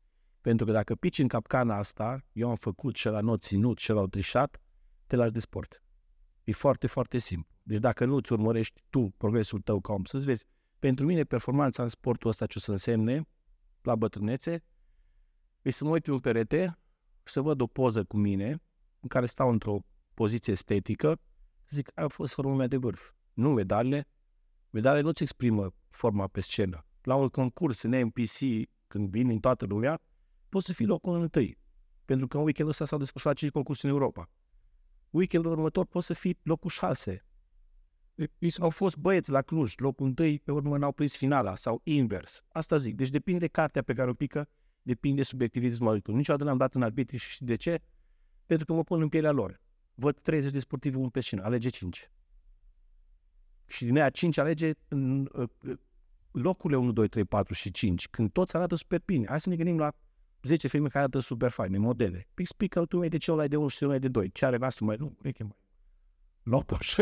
Pentru că dacă pici în capcana asta, eu am făcut, și la nu ținut, și l-au trișat, te lași de sport. E foarte, foarte simplu. Deci dacă nu îți urmărești tu progresul tău ca om, să-ți vezi, pentru mine performanța în sportul ăsta ce o să însemne, la bătrânețe, e să mă uit pe un perete să văd o poză cu mine în care stau într-o poziție estetică Zic, a fost forma mea de vârf. Nu medalele. Medalele nu-ți exprimă forma pe scenă. La un concurs în MPC, când vin în toată lumea, poți să fii locul întâi. Pentru că în weekendul ăsta s-au desfășurat 5 concursuri în Europa. Weekendul următor poți să fii locul 6. Au fost băieți la Cluj, locul întâi, pe urmă n-au prins finala sau invers. Asta zic. Deci depinde cartea pe care o pică, depinde subiectivismul arbitru. Niciodată n-am dat în arbitri și de ce? Pentru că mă pun în pielea lor văd 30 de sportivi un pe cină, alege 5. Și din aia 5 alege în, locurile 1, 2, 3, 4 și 5, când toți arată super bine. Hai să ne gândim la 10 filme care arată super faine, modele. Pic, pic, că tu mai de ce ăla de 1 și ăla de 2. Ce are vasul mai lung? Ureche mai lopoș.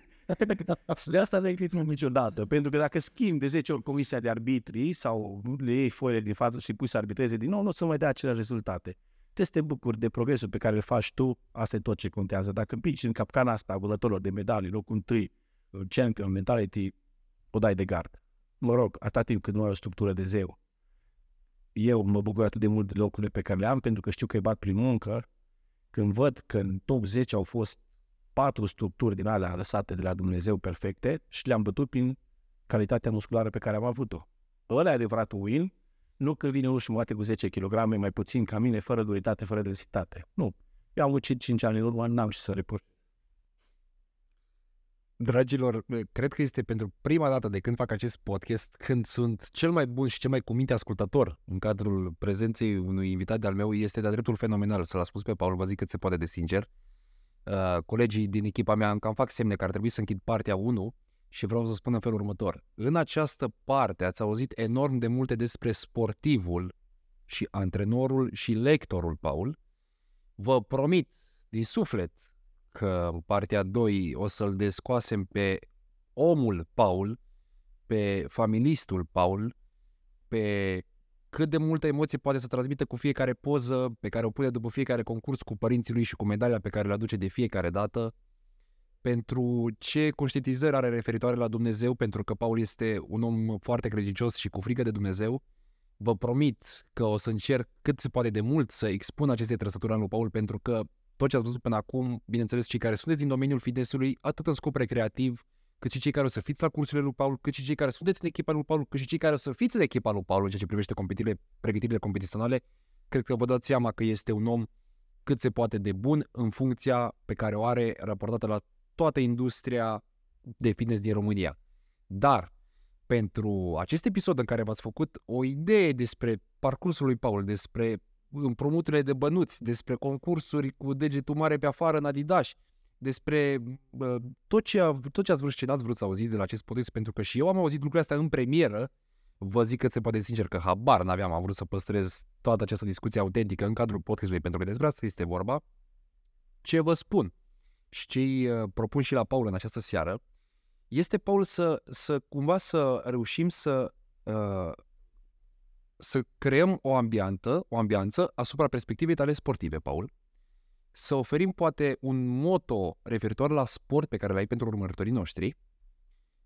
de asta nu nu niciodată, pentru că dacă schimbi de 10 ori comisia de arbitrii sau le iei foile din față și pui să arbitreze din nou, nu o să mai dea aceleași rezultate trebuie să te bucuri de progresul pe care îl faci tu, asta e tot ce contează. Dacă împici în capcana asta vânătorilor de medalii, locul întâi, champion, mentality, o dai de gard. Mă rog, atâta timp cât nu ai o structură de zeu. Eu mă bucur atât de mult de locurile pe care le am, pentru că știu că îi bat prin muncă. Când văd că în top 10 au fost patru structuri din alea lăsate de la Dumnezeu perfecte și le-am bătut prin calitatea musculară pe care am avut-o. Ăla e adevăratul win nu că vine unul și moate cu 10 kg, mai puțin ca mine, fără duritate, fără densitate. Nu. Eu am ucit 5 ani în urmă, n-am ce să report. Dragilor, cred că este pentru prima dată de când fac acest podcast, când sunt cel mai bun și cel mai cuminte ascultător în cadrul prezenței unui invitat de-al meu, este de-a dreptul fenomenal. Să l-a spus pe Paul zic cât se poate de sincer. Uh, colegii din echipa mea încă am fac semne că ar trebui să închid partea 1 și vreau să spun în felul următor. În această parte ați auzit enorm de multe despre sportivul și antrenorul și lectorul Paul. Vă promit din suflet că în partea 2 o să-l descoasem pe omul Paul, pe familistul Paul, pe cât de multă emoție poate să transmită cu fiecare poză pe care o pune după fiecare concurs cu părinții lui și cu medalia pe care le aduce de fiecare dată pentru ce conștientizări are referitoare la Dumnezeu, pentru că Paul este un om foarte credincios și cu frică de Dumnezeu. Vă promit că o să încerc cât se poate de mult să expun aceste trăsături lui Paul, pentru că tot ce ați văzut până acum, bineînțeles, cei care sunteți din domeniul fitness-ului, atât în scop recreativ, cât și cei care o să fiți la cursurile lui Paul, cât și cei care sunteți în echipa lui Paul, cât și cei care o să fiți în echipa lui Paul în ceea ce privește competițiile, pregătirile competiționale, cred că vă dați seama că este un om cât se poate de bun în funcția pe care o are raportată la toată industria de fitness din România. Dar pentru acest episod în care v-ați făcut o idee despre parcursul lui Paul, despre împrumuturile de bănuți, despre concursuri cu degetul mare pe afară în Adidas, despre tot, ce a, tot ce ați vrut și ce n-ați vrut să auziți de la acest podcast, pentru că și eu am auzit lucrurile astea în premieră, vă zic că se poate sincer că habar n-aveam, am vrut să păstrez toată această discuție autentică în cadrul podcastului, pentru că despre asta este vorba. Ce vă spun? și ce uh, îi propun și la Paul în această seară, este, Paul, să, să cumva să reușim să, uh, să creăm o ambiantă, o ambianță asupra perspectivei tale sportive, Paul, să oferim poate un moto referitor la sport pe care l-ai pentru urmăritorii noștri,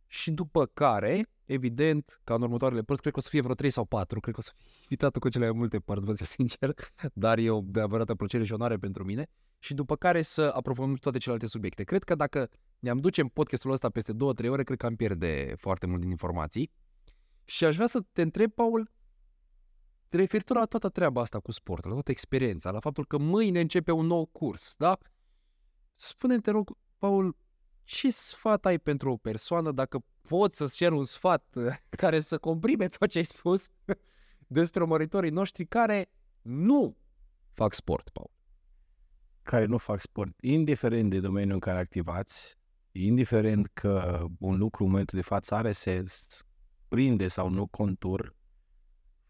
și după care, evident, ca în următoarele părți, cred că o să fie vreo 3 sau 4, cred că o să fie evitată cu cele mai multe părți, vă zic sincer, dar e o de adevărată plăcere și onoare pentru mine, și după care să aprofundăm toate celelalte subiecte. Cred că dacă ne-am duce în podcastul ăsta peste 2-3 ore, cred că am pierde foarte mult din informații. Și aș vrea să te întreb, Paul, referitor la toată treaba asta cu sportul, la toată experiența, la faptul că mâine începe un nou curs, da? Spune-te, rog, Paul, ce sfat ai pentru o persoană dacă pot să-ți cer un sfat eh, care să comprime tot ce ai spus despre omoritorii noștri care nu fac sport, Paul? Care nu fac sport, indiferent de domeniul în care activați, indiferent că un lucru în momentul de față are sens, prinde sau nu contur,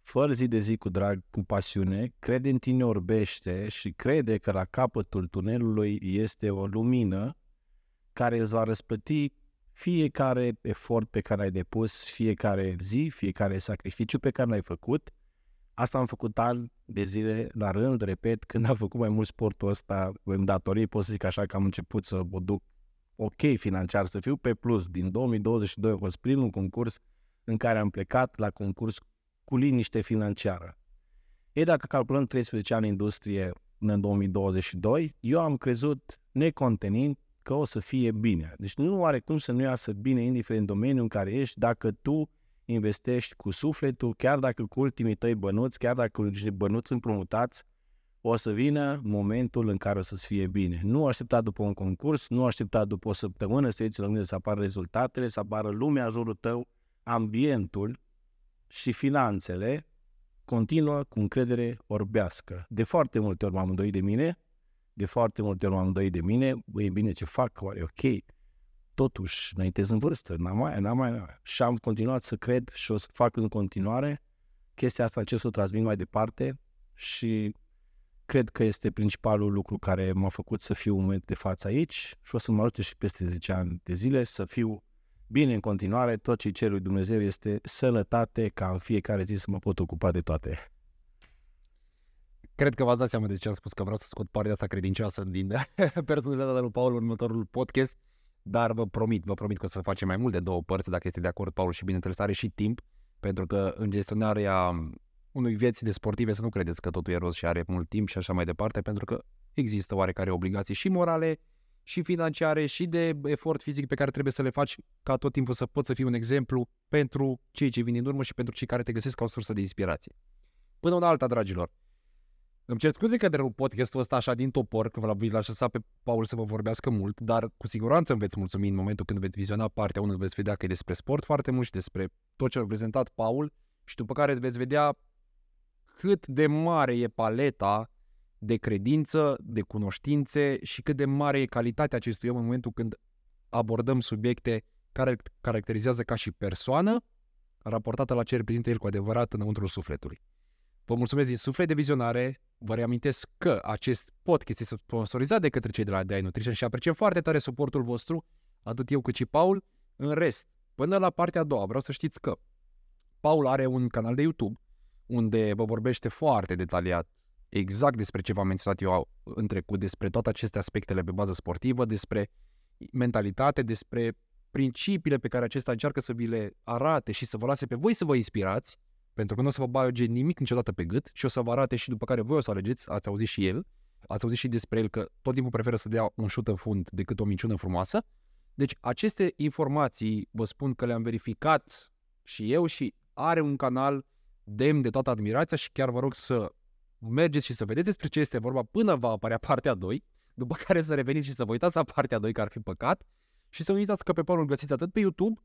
fără zi de zi cu drag, cu pasiune, crede în tine orbește și crede că la capătul tunelului este o lumină care îți va răsplăti fiecare efort pe care ai depus, fiecare zi, fiecare sacrificiu pe care l-ai făcut. Asta am făcut ani de zile la rând, repet, când am făcut mai mult sportul ăsta în datorie, pot să zic așa că am început să o duc ok financiar, să fiu pe plus. Din 2022 a fost primul concurs în care am plecat la concurs cu liniște financiară. Ei, dacă calculăm 13 ani industrie până în 2022, eu am crezut necontenind că o să fie bine. Deci nu are cum să nu iasă bine, indiferent domeniul în care ești, dacă tu investești cu sufletul, chiar dacă cu ultimii tăi bănuți, chiar dacă cu niște bănuți împrumutați, o să vină momentul în care o să-ți fie bine. Nu aștepta după un concurs, nu aștepta după o săptămână să ieți la mine să apară rezultatele, să apară lumea în jurul tău, ambientul și finanțele continuă cu încredere orbească. De foarte multe ori m-am îndoit de mine, de foarte multe ori am de mine, băi, bine, ce fac, oare ok? Totuși, înainte în vârstă, n-am mai, n-am mai, n-am. și am continuat să cred și o să fac în continuare chestia asta, ce să o transmit mai departe și cred că este principalul lucru care m-a făcut să fiu în moment de față aici și o să mă ajute și peste 10 ani de zile să fiu bine în continuare. Tot ce cer lui Dumnezeu este sănătate ca în fiecare zi să mă pot ocupa de toate. Cred că v-ați dat seama de ce am spus că vreau să scot partea asta credincioasă din personalitatea lui Paul în următorul podcast, dar vă promit, vă promit că o să facem mai mult de două părți, dacă este de acord Paul și bineînțeles are și timp, pentru că în gestionarea unui vieți de sportive să nu credeți că totul e roz și are mult timp și așa mai departe, pentru că există oarecare obligații și morale, și financiare, și de efort fizic pe care trebuie să le faci ca tot timpul să poți să fii un exemplu pentru cei ce vin din urmă și pentru cei care te găsesc ca o sursă de inspirație. Până una alta, dragilor, îmi cer scuze că derup podcastul ăsta așa din topor, că v-l lăsa pe Paul să vă vorbească mult, dar cu siguranță îmi veți mulțumi în momentul când veți viziona partea 1, veți vedea că e despre sport foarte mult și despre tot ce a prezentat Paul și după care veți vedea cât de mare e paleta de credință, de cunoștințe și cât de mare e calitatea acestui om în momentul când abordăm subiecte care caracterizează ca și persoană, raportată la ce reprezintă el cu adevărat înăuntrul sufletului. Vă mulțumesc din suflet de vizionare. Vă reamintesc că acest podcast este sponsorizat de către cei de la Dai Nutrition și apreciem foarte tare suportul vostru, atât eu cât și Paul. În rest, până la partea a doua, vreau să știți că Paul are un canal de YouTube unde vă vorbește foarte detaliat exact despre ce v-am menționat eu în trecut, despre toate aceste aspectele pe bază sportivă, despre mentalitate, despre principiile pe care acesta încearcă să vi le arate și să vă lase pe voi să vă inspirați pentru că nu o să vă bage nimic niciodată pe gât și o să vă arate și după care voi o să alegeți, ați auzit și el, ați auzit și despre el că tot timpul preferă să dea un șut în fund decât o minciună frumoasă. Deci aceste informații vă spun că le-am verificat și eu și are un canal demn de toată admirația și chiar vă rog să mergeți și să vedeți despre ce este vorba până va apărea partea 2, după care să reveniți și să vă uitați la partea 2, că ar fi păcat, și să uitați că pe Paul îl găsiți atât pe YouTube,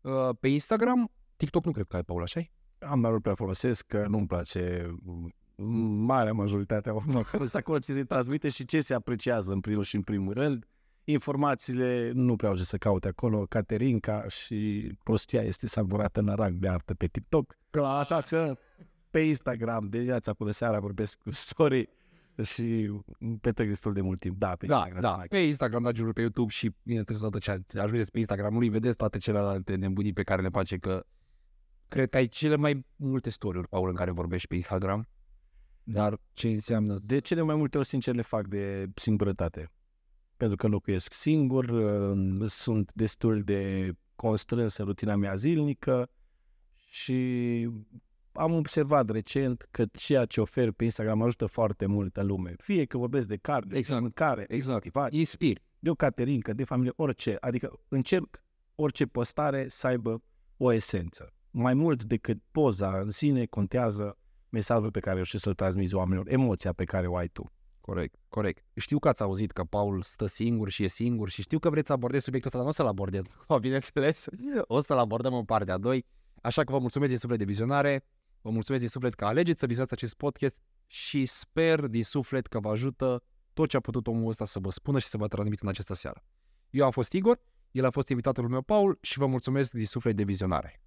uh, pe Instagram, TikTok nu cred că ai, Paul, așa -i? am darul prea folosesc, că nu-mi place mm, mm, marea majoritatea oamenilor care sunt acolo ce se transmite și ce se apreciază în primul și în primul rând. Informațiile nu prea au ce să caute acolo. Caterinca și prostia este savurată în arag de artă pe TikTok. Da, așa că pe Instagram, de viața până seara vorbesc cu story și petrec destul de mult timp. Da, pe da, Instagram. Da, pe Instagram, da, pe YouTube și bineînțeles toate ce ajungeți pe Instagram, lui vedeți toate celelalte nebunii pe care le face că Cred că ai cele mai multe story Paul, în care vorbești pe Instagram. Dar ce înseamnă? De cele mai multe ori, sincer, le fac de singurătate. Pentru că locuiesc singur, sunt destul de constrâns în rutina mea zilnică și am observat recent că ceea ce ofer pe Instagram ajută foarte multă lume. Fie că vorbesc de carte, exact. mâncare, exact. Inspir. de o caterincă, de familie, orice. Adică încerc orice postare să aibă o esență mai mult decât poza în sine, contează mesajul pe care reușești să-l transmiți oamenilor, emoția pe care o ai tu. Corect, corect. Știu că ați auzit că Paul stă singur și e singur și știu că vreți să abordezi subiectul ăsta, dar nu o să-l abordez, bineînțeles. O să-l abordăm în partea 2. Așa că vă mulțumesc din suflet de vizionare, vă mulțumesc din suflet că alegeți să vizionați acest podcast și sper din suflet că vă ajută tot ce a putut omul ăsta să vă spună și să vă transmit în această seară. Eu am fost Igor, el a fost invitatul meu Paul și vă mulțumesc din suflet de vizionare.